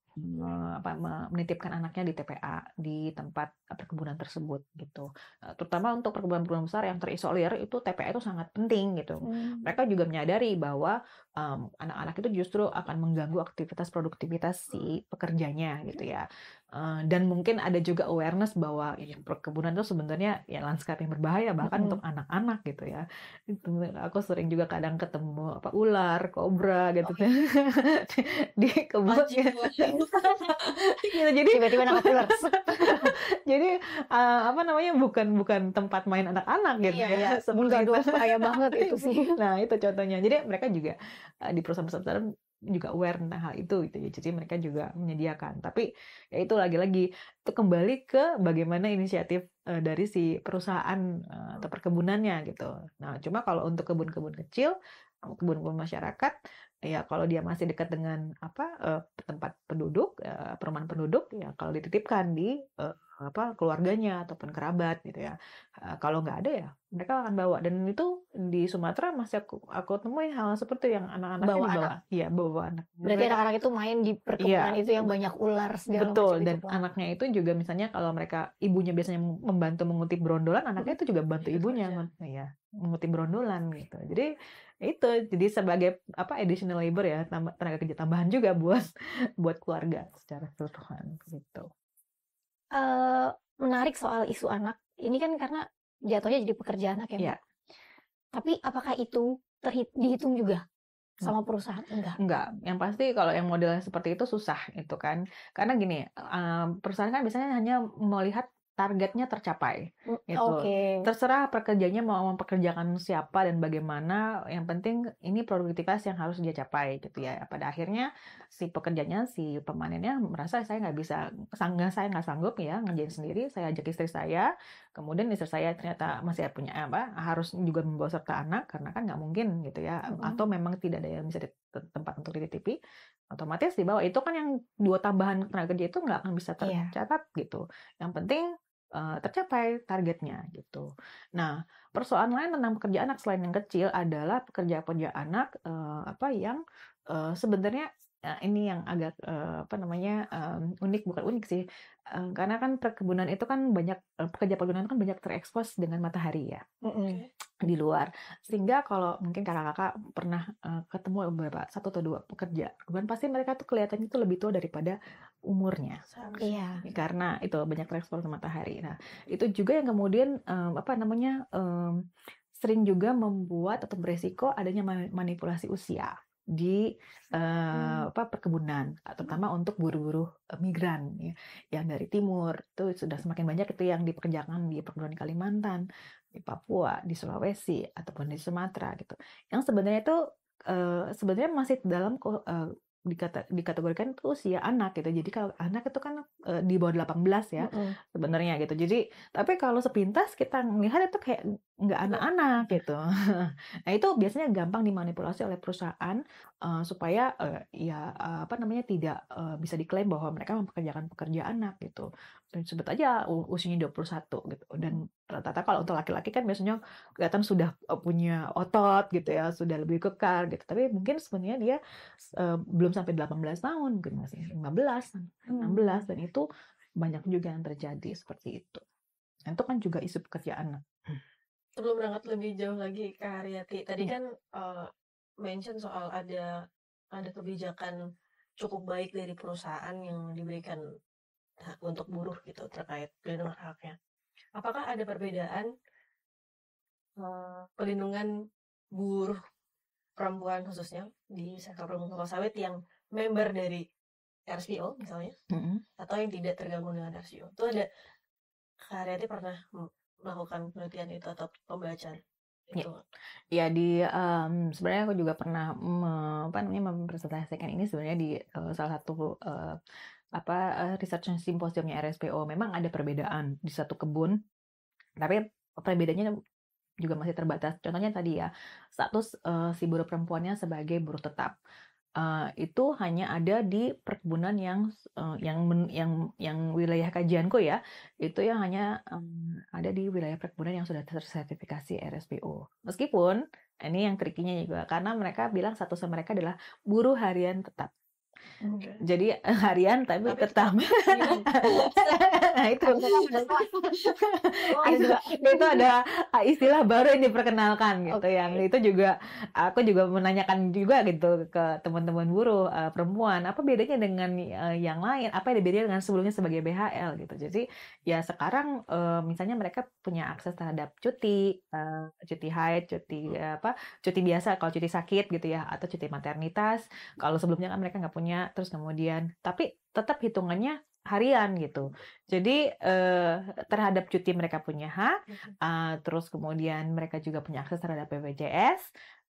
A: apa menitipkan anaknya di TPA di tempat eh, perkebunan tersebut gitu. Eh, terutama untuk perkebunan-perkebunan besar yang terisolir itu TPA itu sangat penting gitu. Hmm. Mereka juga menyadari bahwa Um, anak-anak um, itu justru akan mengganggu aktivitas produktivitas si pekerjanya gitu iya. ya. Uh, dan mungkin ada juga awareness bahwa ya, perkebunan itu sebenarnya ya landscape yang berbahaya bahkan mm-hmm. untuk anak-anak gitu ya. Aku sering juga kadang ketemu apa ular, kobra gitu oh, ya. di kebun. gitu, iya, jadi tiba-tiba nangkap ular. jadi uh, apa namanya bukan bukan tempat main anak-anak gitu iya, ya. ya. Sebenarnya bahaya banget itu sih. Nah, itu contohnya. Jadi mereka juga Eh, di perusahaan-perusahaan startup juga aware tentang hal itu gitu ya. Jadi mereka juga menyediakan. Tapi ya itu lagi-lagi itu kembali ke bagaimana inisiatif uh, dari si perusahaan uh, atau perkebunannya gitu. Nah, cuma kalau untuk kebun-kebun kecil, kebun-kebun masyarakat ya kalau dia masih dekat dengan apa uh, tempat penduduk, uh, perumahan penduduk ya kalau dititipkan di uh, apa keluarganya ataupun kerabat gitu ya. kalau nggak ada ya mereka akan bawa dan itu di Sumatera masih aku aku temuin hal seperti
B: yang anak-anak bawa dibawa. anak.
A: Iya, bawa anak. Berarti anak-anak
B: itu main di iya. perkebunan ya, itu yang banyak ular segala Betul dan
A: itu. anaknya itu juga misalnya kalau mereka ibunya biasanya membantu mengutip berondolan anaknya itu juga bantu iya, ibunya. Iya mengutip berondolan gitu. Jadi itu jadi sebagai apa additional labor ya tenaga kerja tambahan juga buat buat keluarga secara
B: keseluruhan gitu uh, menarik soal isu anak ini kan karena jatuhnya jadi pekerja anak ya, ya. Tapi apakah itu terhit dihitung juga sama perusahaan enggak enggak
A: yang pasti kalau yang modelnya seperti itu susah itu kan karena gini eh, perusahaan kan biasanya hanya melihat targetnya tercapai gitu. Okay. Terserah pekerjanya mau mempekerjakan siapa dan bagaimana, yang penting ini produktivitas yang harus dia capai gitu ya. Pada akhirnya si pekerjanya, si pemanennya merasa saya nggak bisa, sangga saya nggak sanggup ya ngerjain sendiri, saya ajak istri saya, kemudian istri saya ternyata masih punya apa, harus juga membawa serta anak karena kan nggak mungkin gitu ya, mm -hmm. atau memang tidak ada yang bisa di, tempat untuk dititipi, otomatis di bawah itu kan yang dua tambahan tenaga kerja itu nggak akan bisa iya. tercatat yeah. gitu. Yang penting Eh, tercapai targetnya gitu. Nah, persoalan lain tentang pekerja anak selain yang kecil adalah pekerja-pekerja anak uh, apa yang uh, sebenarnya Nah, ini yang agak uh, apa namanya um, unik bukan unik sih uh, karena kan perkebunan itu kan banyak uh, pekerja perkebunan kan banyak terekspos dengan matahari ya mm -hmm. di luar sehingga kalau mungkin kakak-kakak pernah uh, ketemu beberapa satu atau dua pekerja kemudian pasti mereka tuh kelihatannya itu lebih tua daripada umurnya. Iya. Karena itu banyak respon ke matahari. Nah, itu juga yang kemudian um, apa namanya um, sering juga membuat atau beresiko adanya manipulasi usia di uh, hmm. apa perkebunan terutama hmm. untuk buru-buru eh, migran ya yang dari timur itu sudah semakin banyak itu yang dipekerjakan di perkebunan Kalimantan di Papua di Sulawesi ataupun di Sumatera gitu yang sebenarnya itu uh, sebenarnya masih dalam uh, dikata, dikategorikan itu usia anak gitu. Jadi kalau anak itu kan e, di bawah 18 ya mm -hmm. sebenarnya gitu. Jadi tapi kalau sepintas kita melihat itu kayak nggak iya. anak-anak gitu. Nah itu biasanya gampang dimanipulasi oleh perusahaan uh, supaya uh, ya uh, apa namanya tidak uh, bisa diklaim bahwa mereka mempekerjakan pekerja anak gitu. Dan sebut aja usianya 21 gitu. Dan rata-rata kalau untuk laki-laki kan biasanya kelihatan sudah punya otot gitu ya, sudah lebih kekar gitu. Tapi mungkin sebenarnya dia uh, belum sampai 18 tahun, mungkin gitu, masih 15, 16 hmm. dan itu banyak juga yang terjadi seperti itu. Nah, itu kan juga isu pekerja anak.
C: Sebelum berangkat lebih jauh lagi ke Haryati, tadi kan uh, mention soal ada ada kebijakan cukup baik dari perusahaan yang diberikan untuk buruh gitu terkait pelindungan haknya. Apakah ada perbedaan uh, pelindungan buruh perempuan khususnya di sektor perumahan kelapa sawit yang member dari RCO misalnya mm -hmm. atau yang tidak tergabung dengan RCO Itu ada Kak Haryati pernah melakukan penelitian itu atau pembacaan Iya, Ya,
A: ya di um, sebenarnya aku juga pernah me, apa namanya mempresentasikan ini sebenarnya di uh, salah satu uh, apa uh, research simposiumnya RSPO. Memang ada perbedaan di satu kebun, tapi perbedaannya juga masih terbatas. Contohnya tadi ya status uh, si buruh perempuannya sebagai buruh tetap uh, itu hanya ada di perkebunan yang uh, yang men, yang yang wilayah kajianku ya itu yang hanya um, ada di wilayah perkebunan yang sudah tersertifikasi RSPO meskipun ini yang trikinya juga karena mereka bilang satu sama mereka adalah buruh harian tetap Okay. Jadi eh, harian tapi tetap. Iya. itu. itu itu ada istilah baru yang diperkenalkan gitu okay. yang itu juga aku juga menanyakan juga gitu ke teman-teman buruh eh, uh, perempuan apa bedanya dengan uh, yang lain apa yang bedanya dengan sebelumnya sebagai BHL gitu. Jadi ya sekarang uh, misalnya mereka punya akses terhadap cuti uh, cuti haid, cuti apa cuti biasa kalau cuti sakit gitu ya atau cuti maternitas. Kalau sebelumnya kan mereka nggak punya punya terus kemudian tapi tetap hitungannya harian gitu. Jadi eh, terhadap cuti mereka punya hak, mhm. eh, terus kemudian mereka juga punya akses terhadap BPJS,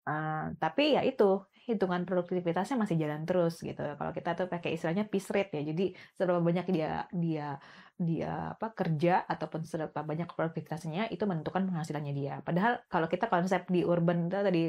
A: Uh, tapi ya itu hitungan produktivitasnya masih jalan terus gitu. Kalau kita tuh pakai istilahnya piece rate ya. Jadi seberapa banyak dia dia dia apa kerja ataupun seberapa banyak produktivitasnya itu menentukan penghasilannya dia. Padahal kalau kita konsep di urban itu tadi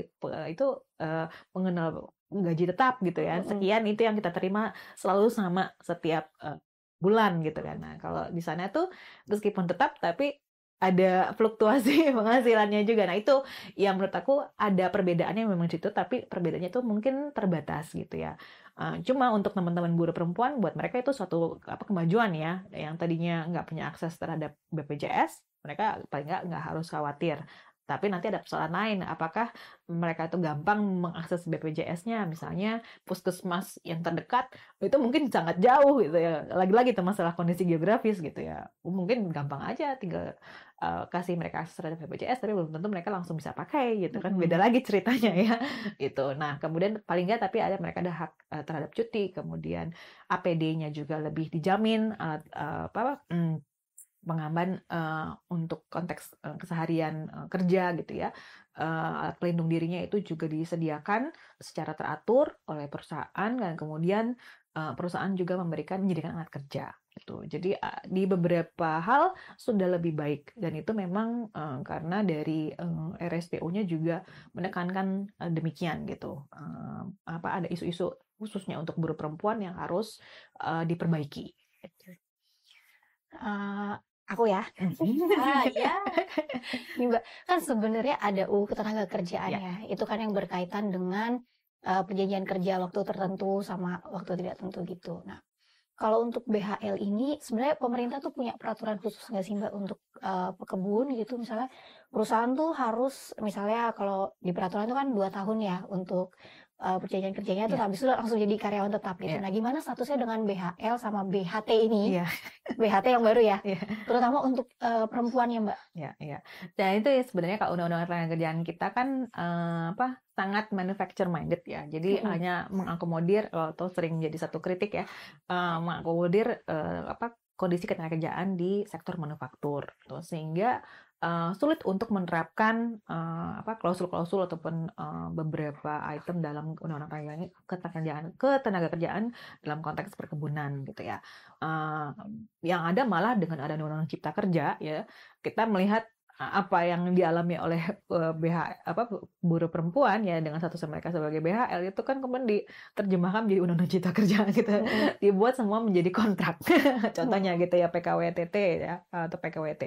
A: itu uh, mengenal gaji tetap gitu ya. Sekian itu yang kita terima selalu sama setiap uh, bulan gitu kan. Nah, kalau di sana tuh meskipun tetap tapi ada fluktuasi penghasilannya juga. Nah, itu yang menurut aku ada perbedaannya memang situ, tapi perbedaannya itu mungkin terbatas gitu ya. Eh, cuma untuk teman-teman buruh perempuan, buat mereka itu suatu apa kemajuan ya, yang tadinya nggak punya akses terhadap BPJS, mereka paling nggak nggak harus khawatir tapi nanti ada persoalan lain, apakah mereka itu gampang mengakses BPJS-nya, misalnya puskesmas yang terdekat itu mungkin sangat jauh gitu ya. Lagi-lagi itu masalah kondisi geografis gitu ya. Mungkin gampang aja tinggal uh, kasih mereka akses terhadap BPJS, tapi belum tentu mereka langsung bisa pakai gitu kan. Beda lagi ceritanya ya. Itu. Nah, kemudian paling nggak tapi ada mereka ada hak uh, terhadap cuti, kemudian APD-nya juga lebih dijamin alat uh, eh, apa, apa hmm, pengaman uh, untuk konteks uh, keseharian uh, kerja gitu ya uh, alat pelindung dirinya itu juga disediakan secara teratur oleh perusahaan dan kemudian uh, perusahaan juga memberikan menyediakan alat kerja gitu jadi uh, di beberapa hal sudah lebih baik dan itu memang uh, karena dari uh, RSPO-nya juga menekankan uh, demikian gitu uh, apa ada isu-isu khususnya untuk buruh perempuan yang harus uh, diperbaiki.
B: Uh, aku ya. ah, ya. Mbak, kan sebenarnya ada UU ketenaga kerjaan iya. Ya. Itu kan yang berkaitan dengan uh, perjanjian kerja waktu tertentu sama waktu tidak tentu gitu. Nah, kalau untuk BHL ini sebenarnya pemerintah tuh punya peraturan khusus nggak sih Mbak untuk uh, eh, pekebun gitu misalnya perusahaan tuh harus misalnya kalau di peraturan itu kan dua tahun ya untuk uh, eh, perjanjian kerjanya itu yeah. habis itu langsung jadi karyawan tetap gitu. Yeah. Nah, gimana statusnya dengan BHL sama BHT ini? Yeah. BHT yang baru ya. Yeah. Terutama untuk uh, eh, perempuan ya, Mbak.
A: Iya, yeah, iya. Yeah. Dan itu ya sebenarnya kalau undang-undang tenaga kerjaan kita kan uh, apa? sangat manufacture minded ya. Jadi mm -hmm. hanya mengakomodir atau sering jadi satu kritik ya. Uh, mengakomodir uh, apa kondisi ketenagakerjaan di sektor manufaktur tuh sehingga Eh, sulit untuk menerapkan uh, apa klausul-klausul ataupun uh, beberapa item dalam undang-undang tenaga ketenagakerjaan ketenaga kerjaan dalam konteks perkebunan gitu ya. Uh, yang ada malah dengan ada undang-undang cipta kerja ya kita melihat apa yang dialami oleh e, BH apa buruh perempuan ya dengan satu sama mereka sebagai BHL itu kan kemudian diterjemahkan menjadi undang-undang cipta kerja gitu mm-hmm. dibuat semua menjadi kontrak contohnya gitu ya PKWTT ya e, atau PKWT uh,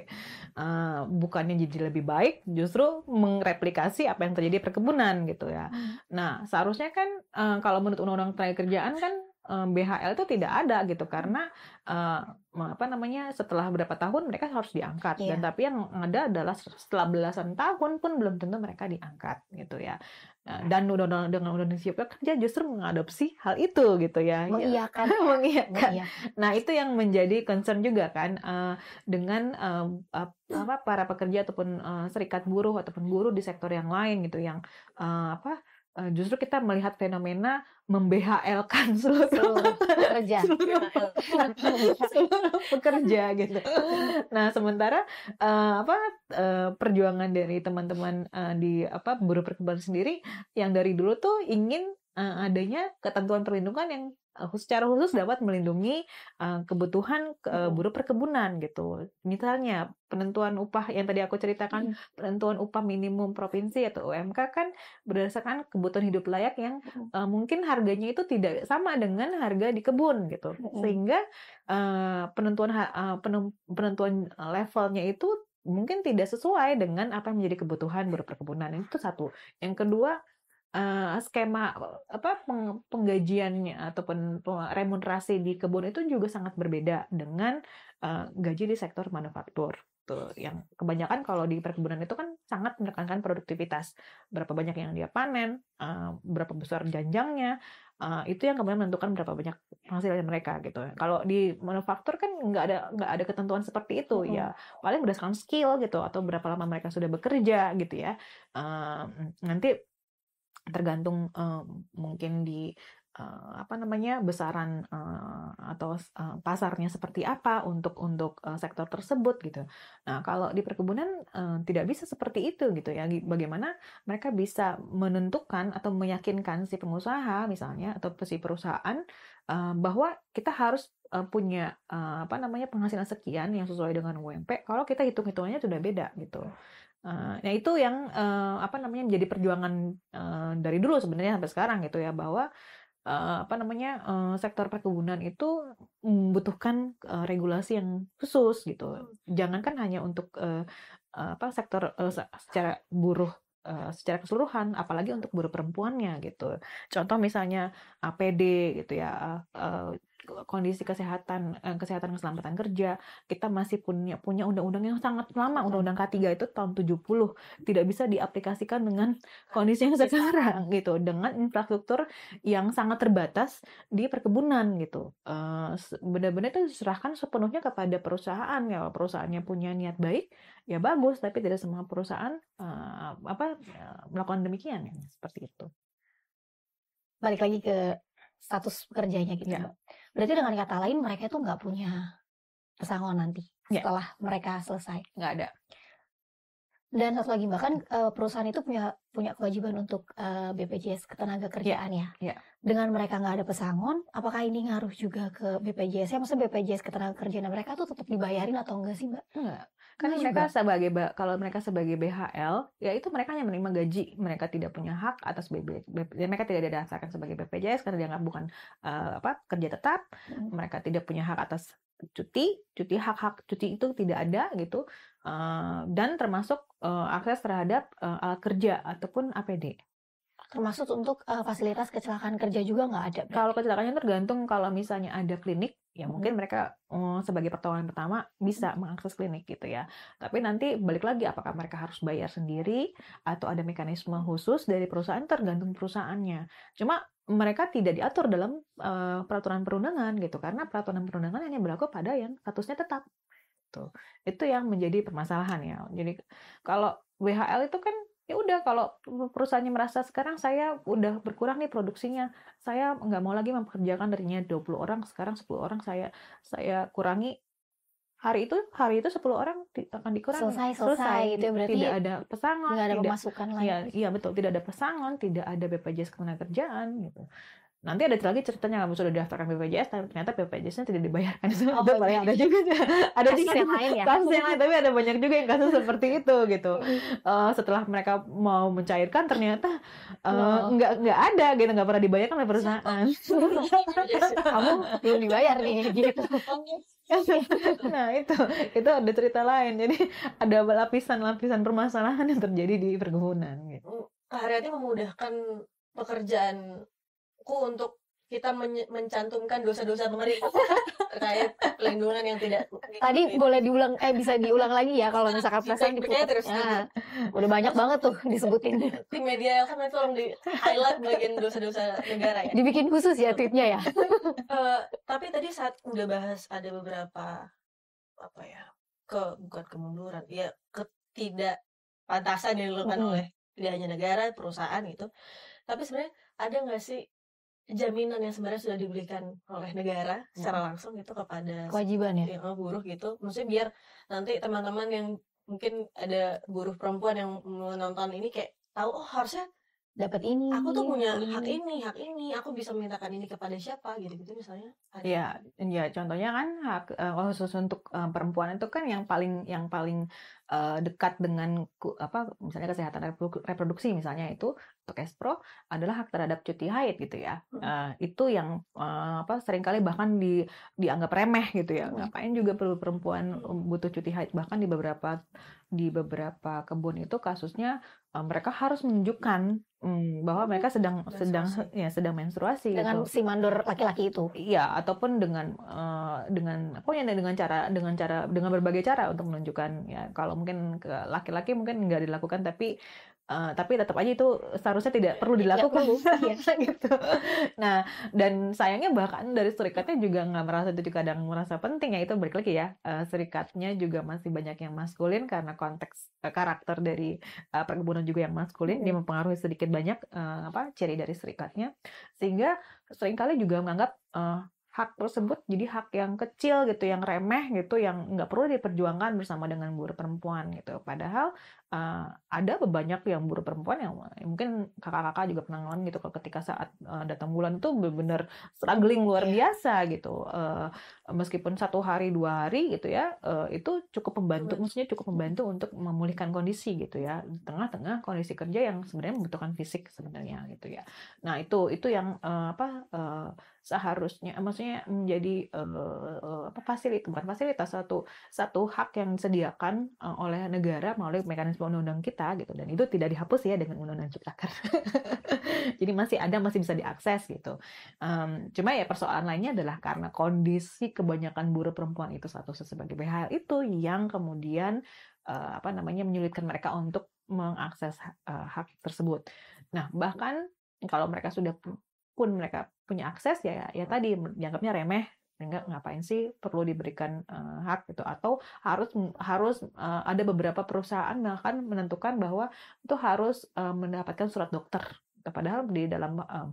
A: e, bukannya jadi lebih baik justru mengreplikasi apa yang terjadi perkebunan gitu ya mm. nah seharusnya kan uh, kalau menurut undang-undang tenaga kerjaan kan Eh, BHL itu tidak ada gitu karena uh, apa namanya setelah beberapa tahun mereka harus diangkat yeah. dan tapi yang ada adalah setelah belasan tahun pun belum tentu mereka diangkat gitu ya nah, hmm. dan undang-undang dengan undang-undang siapa kerja justru mengadopsi hal itu gitu ya iya. mengiyakan mengiyakan nah itu yang menjadi concern juga kan uh, dengan uh, apa para pekerja ataupun uh, serikat buruh ataupun buruh di sektor yang lain gitu yang uh, apa Eh, justru kita melihat fenomena memBHL-kan seluruh, seluruh pekerja seluruh, nah, seluruh pekerja gitu. Nah, sementara uh, apa uh, perjuangan dari teman-teman uh, di apa buruh perkebunan sendiri yang dari dulu tuh ingin uh, adanya ketentuan perlindungan yang secara khusus dapat melindungi uh, kebutuhan uh, buruh perkebunan gitu. Misalnya penentuan upah yang tadi aku ceritakan hmm. penentuan upah minimum provinsi atau UMK kan berdasarkan kebutuhan hidup layak yang hmm. uh, mungkin harganya itu tidak sama dengan harga di kebun gitu. Hmm. Sehingga uh, penentuan uh, penentuan levelnya itu mungkin tidak sesuai dengan apa yang menjadi kebutuhan buruh perkebunan. Itu satu. Yang kedua Eh, skema apa penggajiannya ataupun remunerasi di kebun itu juga sangat berbeda dengan, uh, gaji di sektor manufaktur tuh yang kebanyakan kalau di perkebunan itu kan sangat menekankan produktivitas, berapa banyak yang dia panen, eh, berapa besar janjangnya, itu yang kemudian menentukan berapa banyak hasilnya mereka gitu Kalau di manufaktur kan nggak ada nggak ada ketentuan seperti itu hmm. ya, paling berdasarkan skill gitu atau berapa lama mereka sudah bekerja gitu ya, nanti tergantung uh, mungkin di uh, apa namanya besaran uh, atau uh, pasarnya seperti apa untuk untuk uh, sektor tersebut gitu. Nah kalau di perkebunan uh, tidak bisa seperti itu gitu ya. Bagaimana mereka bisa menentukan atau meyakinkan si pengusaha misalnya atau si perusahaan uh, bahwa kita harus punya apa namanya penghasilan sekian yang sesuai dengan UMP kalau kita hitung hitungannya sudah beda gitu Uh, nah itu yang uh, apa namanya menjadi perjuangan uh, dari dulu sebenarnya sampai sekarang gitu ya bahwa uh, apa namanya uh, sektor perkebunan itu membutuhkan uh, regulasi yang khusus gitu. Hmm. Jangankan hanya untuk uh, apa sektor uh, secara buruh Uh, secara keseluruhan, apalagi untuk buruh perempuannya gitu. Contoh misalnya APD gitu ya, uh, kondisi kesehatan eh, kesehatan keselamatan kerja kita masih punya punya undang-undang yang sangat lama undang-undang K3 itu tahun 70 tidak bisa diaplikasikan dengan nah, kondisi yang iya sekarang gitu dengan infrastruktur yang sangat terbatas di perkebunan gitu eh, benar-benar itu diserahkan sepenuhnya kepada perusahaan ya perusahaannya punya niat baik ya bagus tapi tidak semua perusahaan eh, apa melakukan demikian ya seperti itu
B: balik lagi ke status kerjanya gitu ya. Berarti dengan kata lain mereka itu nggak punya pesangon nanti yeah. setelah mereka selesai. Nggak ada dan satu lagi bahkan uh, eh, perusahaan itu punya punya kewajiban untuk uh, eh, BPJS ketenaga kerjaan ya. Yeah. Ya. Dengan mereka nggak ada pesangon, apakah ini ngaruh juga ke BPJS? Ya maksudnya BPJS ketenaga kerjaan mereka tuh tetap dibayarin atau enggak sih mbak? Enggak.
A: Karena mereka juga. sebagai kalau mereka sebagai BHL, ya itu mereka hanya menerima gaji, mereka tidak punya hak atas BPJS, ya mereka tidak didasarkan sebagai BPJS karena dianggap bukan uh, apa kerja tetap, hmm. mereka tidak punya hak atas cuti, cuti hak-hak cuti itu tidak ada gitu dan termasuk akses terhadap alat kerja ataupun APD
B: termasuk untuk uh, fasilitas kecelakaan kerja juga nggak ada. Berarti. Kalau
A: kecelakaannya tergantung kalau misalnya ada klinik, ya hmm. mungkin mereka um, sebagai pertolongan pertama bisa hmm. mengakses klinik gitu ya. Tapi nanti balik lagi apakah mereka harus bayar sendiri atau ada mekanisme khusus dari perusahaan tergantung perusahaannya. Cuma mereka tidak diatur dalam uh, peraturan perundangan gitu karena peraturan perundangan hanya berlaku pada yang statusnya tetap gitu. Itu yang menjadi permasalahan ya. Jadi kalau WHL itu kan ya udah kalau perusahaannya merasa sekarang saya udah berkurang nih produksinya saya nggak mau lagi mempekerjakan darinya 20 orang sekarang 10 orang saya saya kurangi hari itu hari itu 10 orang akan dikurangi selesai selesai, selesai. gitu ya berarti tidak ya? ada pesangon tidak ada tidak, pemasukan lagi ya, iya betul tidak ada pesangon tidak ada BPJS ketenagakerjaan gitu nanti ada lagi ceritanya kamu sudah daftarkan BPJS tapi ternyata BPJS-nya tidak dibayarkan oh, itu paling ada juga ada juga yang lain ya kasus yang lain tapi ada banyak juga yang kasus seperti itu gitu uh, setelah mereka mau mencairkan ternyata uh, nggak oh. nggak ada gitu nggak pernah dibayarkan oleh perusahaan kamu belum dibayar nih gitu nah itu itu ada cerita lain jadi ada lapisan-lapisan permasalahan yang terjadi di perkebunan
C: gitu. Pak oh, Haryati memudahkan pekerjaan buku untuk kita men mencantumkan dosa-dosa pemerintah terkait pelindungan
B: yang tidak tadi gitu. boleh diulang eh bisa diulang lagi ya kalau misalkan pesan diputar terus ya, udah banyak banget tuh disebutin di
C: media kan itu tolong di highlight bagian dosa-dosa negara ya dibikin khusus ya tweetnya ya uh, tapi tadi saat udah bahas ada beberapa apa ya ke bukan kemunduran ya ketidak pantasan yang dilakukan hmm. oleh tidak hanya negara perusahaan gitu tapi sebenarnya ada nggak sih jaminan yang sebenarnya sudah diberikan oleh negara hmm. secara langsung gitu kepada kewajiban ya buruh gitu maksudnya biar nanti teman-teman yang mungkin ada buruh perempuan yang menonton ini kayak tahu oh harusnya
B: dapat ini aku tuh punya ini. hak ini
C: hak ini aku bisa memintakan ini kepada siapa gitu gitu misalnya
A: ada. ya ya contohnya kan hak eh, khusus untuk eh, perempuan itu kan yang paling yang paling Eh, dekat dengan apa misalnya kesehatan reproduksi misalnya itu untuk espro adalah hak terhadap cuti haid gitu ya uh, itu yang uh, apa seringkali bahkan di dianggap remeh gitu ya hmm. ngapain juga perempuan um, butuh cuti haid bahkan di beberapa di beberapa kebun itu kasusnya Eh, mereka harus menunjukkan um, bahwa oh, mereka sedang menstruasi. sedang ya sedang menstruasi dengan gitu. si mandor laki-laki itu. Iya, ataupun dengan uh, dengan pokoknya dengan cara dengan cara dengan berbagai cara untuk menunjukkan ya kalau mungkin ke laki-laki mungkin nggak dilakukan tapi Eh, tapi tetap aja itu seharusnya tidak perlu iya, dilakukan ya. gitu. Nah, dan sayangnya bahkan dari serikatnya juga nggak merasa itu juga kadang merasa penting ya itu balik lagi ya uh, serikatnya juga masih banyak yang maskulin karena konteks uh, karakter dari uh, perkebunan juga yang maskulin hmm. dia mempengaruhi sedikit banyak uh, apa ciri dari serikatnya sehingga seringkali juga menganggap uh, hak tersebut jadi hak yang kecil gitu, yang remeh gitu, yang nggak perlu diperjuangkan bersama dengan buruh perempuan gitu. Padahal uh, ada banyak yang buruh perempuan yang ya mungkin kakak-kakak juga pernah ngalamin gitu ketika saat uh, datang bulan itu benar-benar struggling luar iya. biasa gitu uh, meskipun satu hari dua hari gitu ya uh, itu cukup membantu maksudnya cukup membantu untuk memulihkan kondisi gitu ya di tengah-tengah kondisi kerja yang sebenarnya membutuhkan fisik sebenarnya gitu ya nah itu itu yang uh, apa uh, seharusnya maksudnya menjadi uh, apa fasilitas bukan fasilitas satu satu hak yang disediakan uh, oleh negara melalui mekanisme undang-undang kita gitu dan itu tidak dihapus ya dengan undang-undang cipta kerja jadi masih ada masih bisa diakses gitu um, cuma ya persoalan lainnya adalah karena kondisi kebanyakan buruh perempuan itu satu sebagai hal itu yang kemudian uh, apa namanya menyulitkan mereka untuk mengakses uh, hak tersebut. Nah, bahkan kalau mereka sudah pun mereka punya akses ya ya tadi dianggapnya remeh enggak ya ngapain sih perlu diberikan uh, hak gitu atau harus harus uh, ada beberapa perusahaan yang akan menentukan bahwa itu harus uh, mendapatkan surat dokter nah, padahal di dalam uh,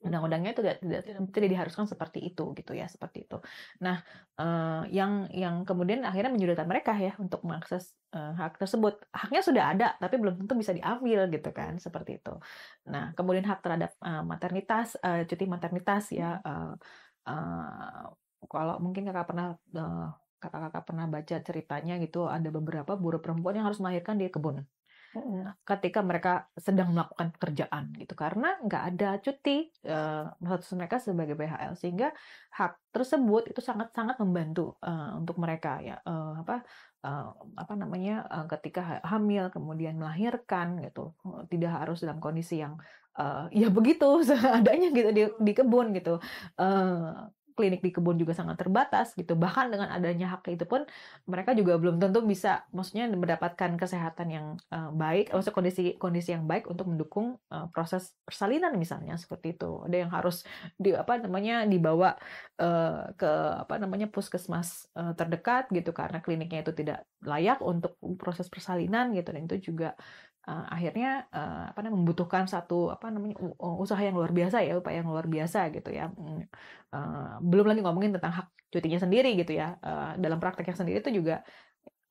A: undang-undangnya itu tidak, tidak tidak diharuskan seperti itu gitu ya seperti itu nah uh, yang yang kemudian akhirnya menyudutkan mereka ya untuk mengakses Eh, hak tersebut. Haknya sudah ada, tapi belum tentu bisa diambil gitu kan, seperti itu. Nah, kemudian hak terhadap uh, maternitas, uh, cuti maternitas ya. Uh, uh, kalau mungkin kakak pernah uh, kakak-kakak pernah baca ceritanya gitu, ada beberapa buruh perempuan yang harus melahirkan di kebun nah, ketika mereka sedang melakukan pekerjaan gitu karena nggak ada cuti uh, status mereka sebagai BHL sehingga hak tersebut itu sangat-sangat membantu uh, untuk mereka ya uh, apa Eh, apa namanya eh, ketika hamil kemudian melahirkan gitu eh, tidak harus dalam kondisi yang ya begitu seadanya gitu di, di kebun gitu klinik di kebun juga sangat terbatas gitu. Bahkan dengan adanya hak itu pun mereka juga belum tentu bisa maksudnya mendapatkan kesehatan yang uh, baik, maksud kondisi kondisi yang baik untuk mendukung uh, proses persalinan misalnya seperti itu. Ada yang harus di apa namanya dibawa uh, ke apa namanya puskesmas uh, terdekat gitu karena kliniknya itu tidak layak untuk proses persalinan gitu dan itu juga uh, akhirnya uh, apa namanya membutuhkan satu apa namanya eh, usaha yang luar biasa ya upaya yang luar biasa gitu ya uh, belum lagi ngomongin tentang hak cutinya sendiri gitu ya uh, dalam prakteknya sendiri itu juga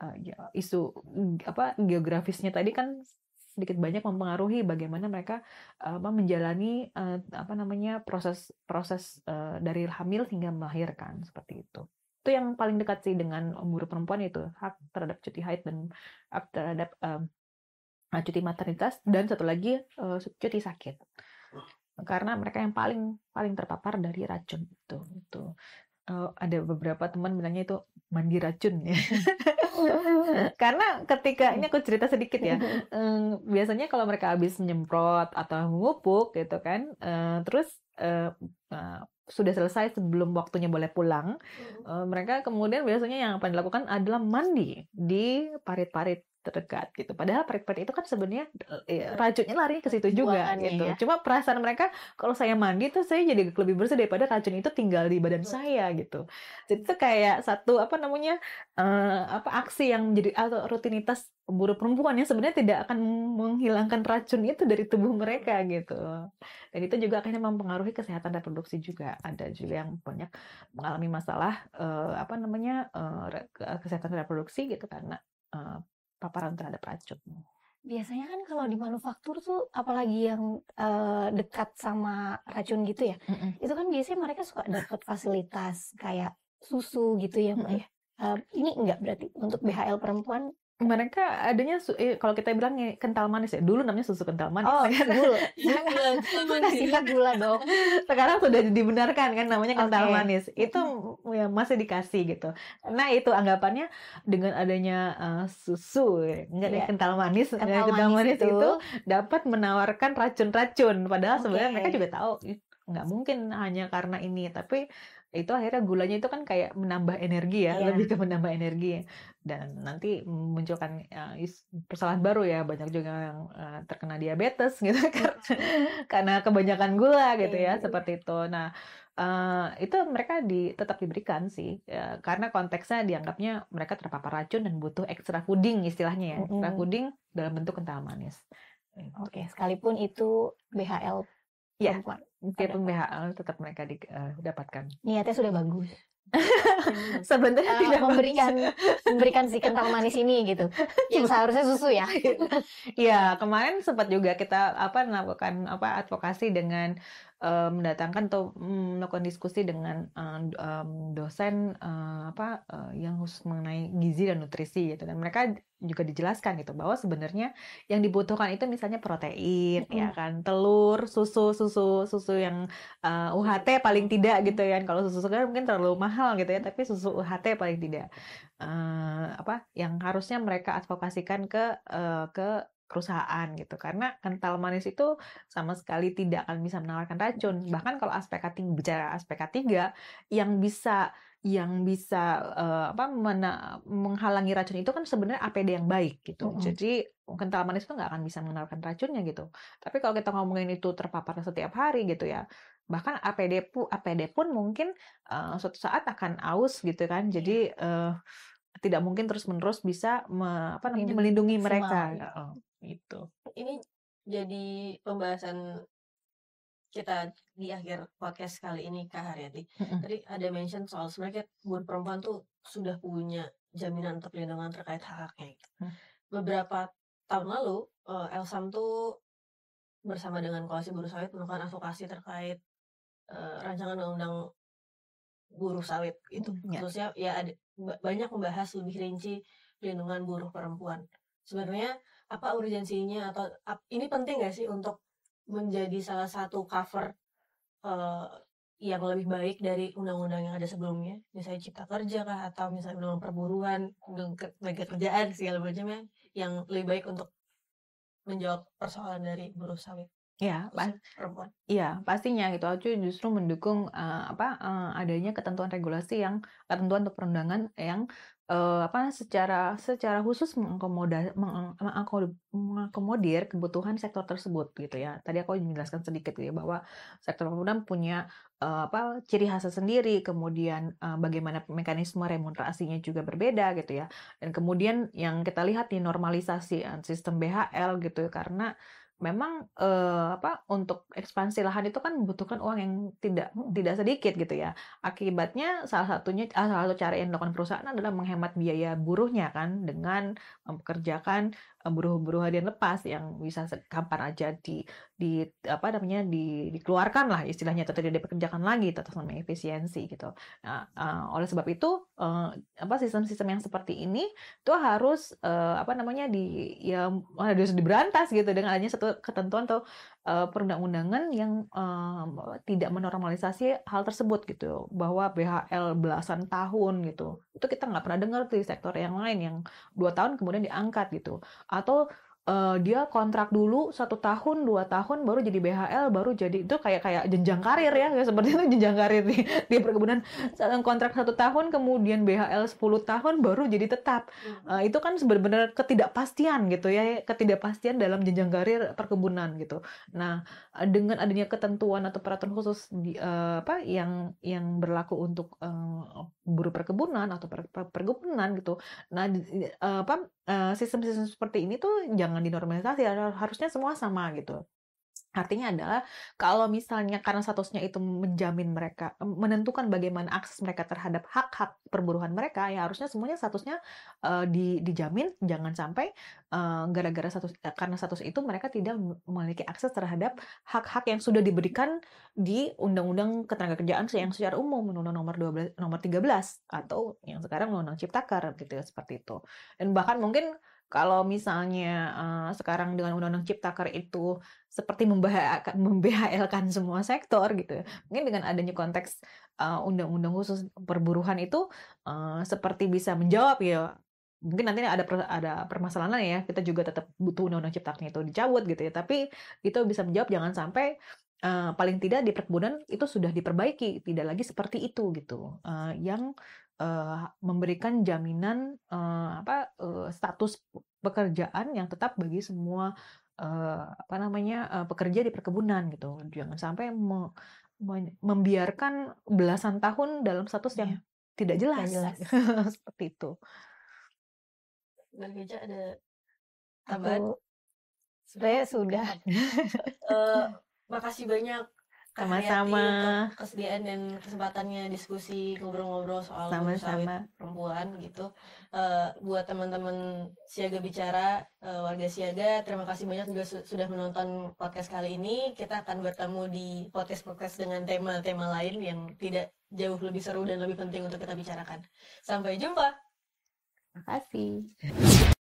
A: uh, isu apa geografisnya tadi kan sedikit banyak mempengaruhi bagaimana mereka apa menjalani apa namanya proses proses dari hamil hingga melahirkan seperti itu itu yang paling dekat sih dengan umur perempuan itu hak terhadap cuti haid dan terhadap Nah, cuti maternitas dan satu lagi uh, cuti sakit karena mereka yang paling paling terpapar dari racun itu itu uh, ada beberapa teman bilangnya itu mandi racun ya karena ketika ini aku cerita sedikit ya um, biasanya kalau mereka habis menyemprot atau mengupuk gitu kan uh, terus uh, uh, sudah selesai sebelum waktunya boleh pulang, uh, mereka kemudian biasanya yang akan dilakukan adalah mandi di parit-parit terdekat gitu. Padahal perit-perit itu kan sebenarnya ya, racunnya lari ke situ juga Buangannya, gitu. Ya. Cuma perasaan mereka kalau saya mandi tuh saya jadi lebih bersih daripada racun itu tinggal di badan saya gitu. Jadi itu kayak satu apa namanya uh, apa aksi yang menjadi atau rutinitas buruh perempuan yang sebenarnya tidak akan menghilangkan racun itu dari tubuh mereka gitu. Dan itu juga akhirnya mempengaruhi kesehatan reproduksi juga. Ada juga yang banyak mengalami masalah uh, apa namanya uh, kesehatan reproduksi gitu karena paparan terhadap racun?
B: Biasanya kan kalau di manufaktur tuh apalagi yang uh, dekat sama racun gitu ya, mm -mm. itu kan biasanya mereka suka dapat fasilitas kayak susu gitu ya, Mbak ya. Uh, ini enggak berarti untuk BHL perempuan mereka adanya eh, kalau kita
A: bilang kental manis ya dulu namanya susu kental manis oh ya. gula
B: gula gula, gula,
A: gula dong sekarang sudah dibenarkan kan namanya kental okay. manis itu ya masih dikasih gitu nah itu anggapannya dengan adanya uh, susu ya. enggak yeah. Iya. kental manis kental, ya, kental manis, manis itu, itu dapat menawarkan racun-racun padahal okay. sebenarnya mereka juga tahu nggak mungkin hanya karena ini tapi itu akhirnya gulanya itu kan kayak menambah energi ya, yeah. lebih ke menambah energi ya. dan nanti munculkan uh, eh, persoalan baru ya banyak juga yang uh, terkena diabetes gitu yeah. Kan. karena kebanyakan gula iya, gitu yeah. ya iya, iya. seperti itu. Nah uh, itu mereka di, tetap diberikan sih uh, karena konteksnya dianggapnya mereka terpapar racun dan butuh ekstra fooding istilahnya ya, extra fooding dalam bentuk kental manis.
B: Nah, Oke, okay, sekalipun itu BHL Iya, perempuan. meskipun BHL tetap mereka di, uh, dapatkan. Niatnya sudah bagus. Sebenarnya uh, tidak memberikan bagus. memberikan si kental manis ini gitu. Yang seharusnya susu ya.
A: Iya, kemarin sempat juga kita apa melakukan apa advokasi dengan Eh, mendatangkan atau mm, melakukan diskusi dengan eh, dosen eh, apa yang khusus mengenai gizi dan nutrisi gitu dan mereka juga dijelaskan gitu bahwa sebenarnya yang dibutuhkan itu misalnya protein mm ya kan telur susu susu susu yang uh, UHT paling tidak gitu ya kan. kalau susu segar mungkin terlalu mahal gitu ya tapi susu UHT paling tidak uh, apa yang harusnya mereka advokasikan ke uh, ke perusahaan gitu karena kental manis itu sama sekali tidak akan bisa menawarkan racun bahkan kalau aspek ketiga bicara aspek ketiga yang bisa yang bisa uh, apa mena, menghalangi racun itu kan sebenarnya APD yang baik gitu. Mm -hmm. Jadi kental manis itu nggak akan bisa menawarkan racunnya gitu. Tapi kalau kita ngomongin itu terpapar setiap hari gitu ya, bahkan APD pun APD pun mungkin uh, suatu saat akan aus gitu kan. Jadi uh, tidak mungkin terus menerus bisa me, apa melindungi mereka. Semua
C: gitu ini jadi pembahasan kita di akhir podcast kali ini Kak Haryati. Tadi ada mention soal sebenarnya buat perempuan tuh sudah punya jaminan untuk perlindungan terkait hak-haknya. Gitu. Hmm. Beberapa tahun lalu eh, Elsam tuh bersama dengan Koalisi Buruh Sawit melakukan advokasi terkait uh, rancangan undang-undang buruh sawit itu terus ya. ya ada, banyak membahas lebih rinci perlindungan buruh perempuan. Sebenarnya apa urgensinya atau ini penting gak sih untuk menjadi salah satu cover uh, yang lebih baik dari undang-undang yang ada sebelumnya misalnya cipta kerja kah atau misalnya undang undang perburuan undang undang kerjaan segala ya, yang lebih baik untuk menjawab persoalan dari buruh sawit Ya, pas, perempuan.
A: Iya, pastinya gitu. Aku justru mendukung uh, apa uh, adanya ketentuan regulasi yang ketentuan untuk perundangan yang uh, apa secara secara khusus meng- meng, mengakomodir kebutuhan sektor tersebut gitu ya. Tadi aku jelaskan sedikit gitu ya bahwa sektor pemuda punya uh, apa ciri khasnya sendiri, kemudian uh, bagaimana mekanisme remunerasinya juga berbeda gitu ya. Dan kemudian yang kita lihat di normalisasi sistem BHL gitu ya, karena memang eh, apa untuk ekspansi lahan itu kan membutuhkan uang yang tidak hmm. tidak sedikit gitu ya. Akibatnya salah satunya ah, salah satu cara yang dilakukan perusahaan adalah menghemat biaya buruhnya kan dengan mempekerjakan buruh-buruh harian lepas yang bisa kapan aja di di apa namanya di, dikeluarkan lah istilahnya atau tidak dipekerjakan lagi atau sama efisiensi gitu. Nah, uh, oleh sebab itu uh, apa sistem-sistem yang seperti ini itu harus uh, apa namanya di ya harus diberantas gitu dengan adanya satu ketentuan atau Eh, perundang-undangan yang uh, tidak menormalisasi hal tersebut gitu bahwa BHL belasan tahun gitu itu kita nggak pernah dengar di sektor yang lain yang dua tahun kemudian diangkat gitu atau uh, dia kontrak dulu satu tahun dua tahun baru jadi BHL baru jadi itu kayak kayak jenjang karir ya kayak seperti itu jenjang karir di, di perkebunan kontrak satu tahun kemudian BHL 10 tahun baru jadi tetap uh, itu kan sebenarnya ketidakpastian gitu ya ketidakpastian dalam jenjang karir perkebunan gitu nah dengan adanya ketentuan atau peraturan khusus di, uh, apa yang yang berlaku untuk uh, buruh perkebunan atau per, per, perkebunan gitu nah uh, apa sistem-sistem uh, seperti ini tuh jangan jangan dinormalisasi ya, harusnya semua sama gitu Artinya adalah kalau misalnya karena statusnya itu menjamin mereka, menentukan bagaimana akses mereka terhadap hak-hak perburuhan mereka, ya harusnya semuanya statusnya uh, di, dijamin, jangan sampai gara eh, gara-gara status eh, karena status itu mereka tidak memiliki akses terhadap hak-hak yang sudah diberikan di Undang-Undang Ketenagakerjaan yang secara umum Undang-Undang Nomor 12, Nomor 13 atau yang sekarang Undang-Undang Ciptaker gitu seperti itu. Dan bahkan mungkin kalau misalnya uh, sekarang dengan undang-undang Ciptaker itu seperti membahayakan semua sektor gitu, ya, mungkin dengan adanya konteks uh, undang-undang khusus perburuhan itu uh, seperti bisa menjawab ya mungkin nanti ada per, ada permasalahan ya kita juga tetap butuh undang-undang Ciptaker itu dicabut gitu ya tapi itu bisa menjawab jangan sampai uh, paling tidak di perkebunan itu sudah diperbaiki tidak lagi seperti itu gitu uh, yang uh, memberikan jaminan uh, apa uh, status pekerjaan yang tetap bagi semua uh, apa namanya uh, pekerja di perkebunan gitu jangan sampai me, membiarkan belasan tahun dalam status yang ya. tidak jelas, tidak jelas. seperti itu
C: Bang ada tambahan
B: sebenarnya sudah
C: uh, makasih banyak
B: sama-sama
C: kesediaan dan kesempatannya diskusi ngobrol-ngobrol soal sama-sama perempuan gitu uh, buat teman-teman siaga bicara uh, warga siaga terima kasih banyak juga su sudah menonton podcast kali ini kita akan bertemu di podcast-podcast dengan tema-tema lain yang tidak jauh lebih seru dan lebih penting untuk kita bicarakan sampai jumpa
B: terima kasih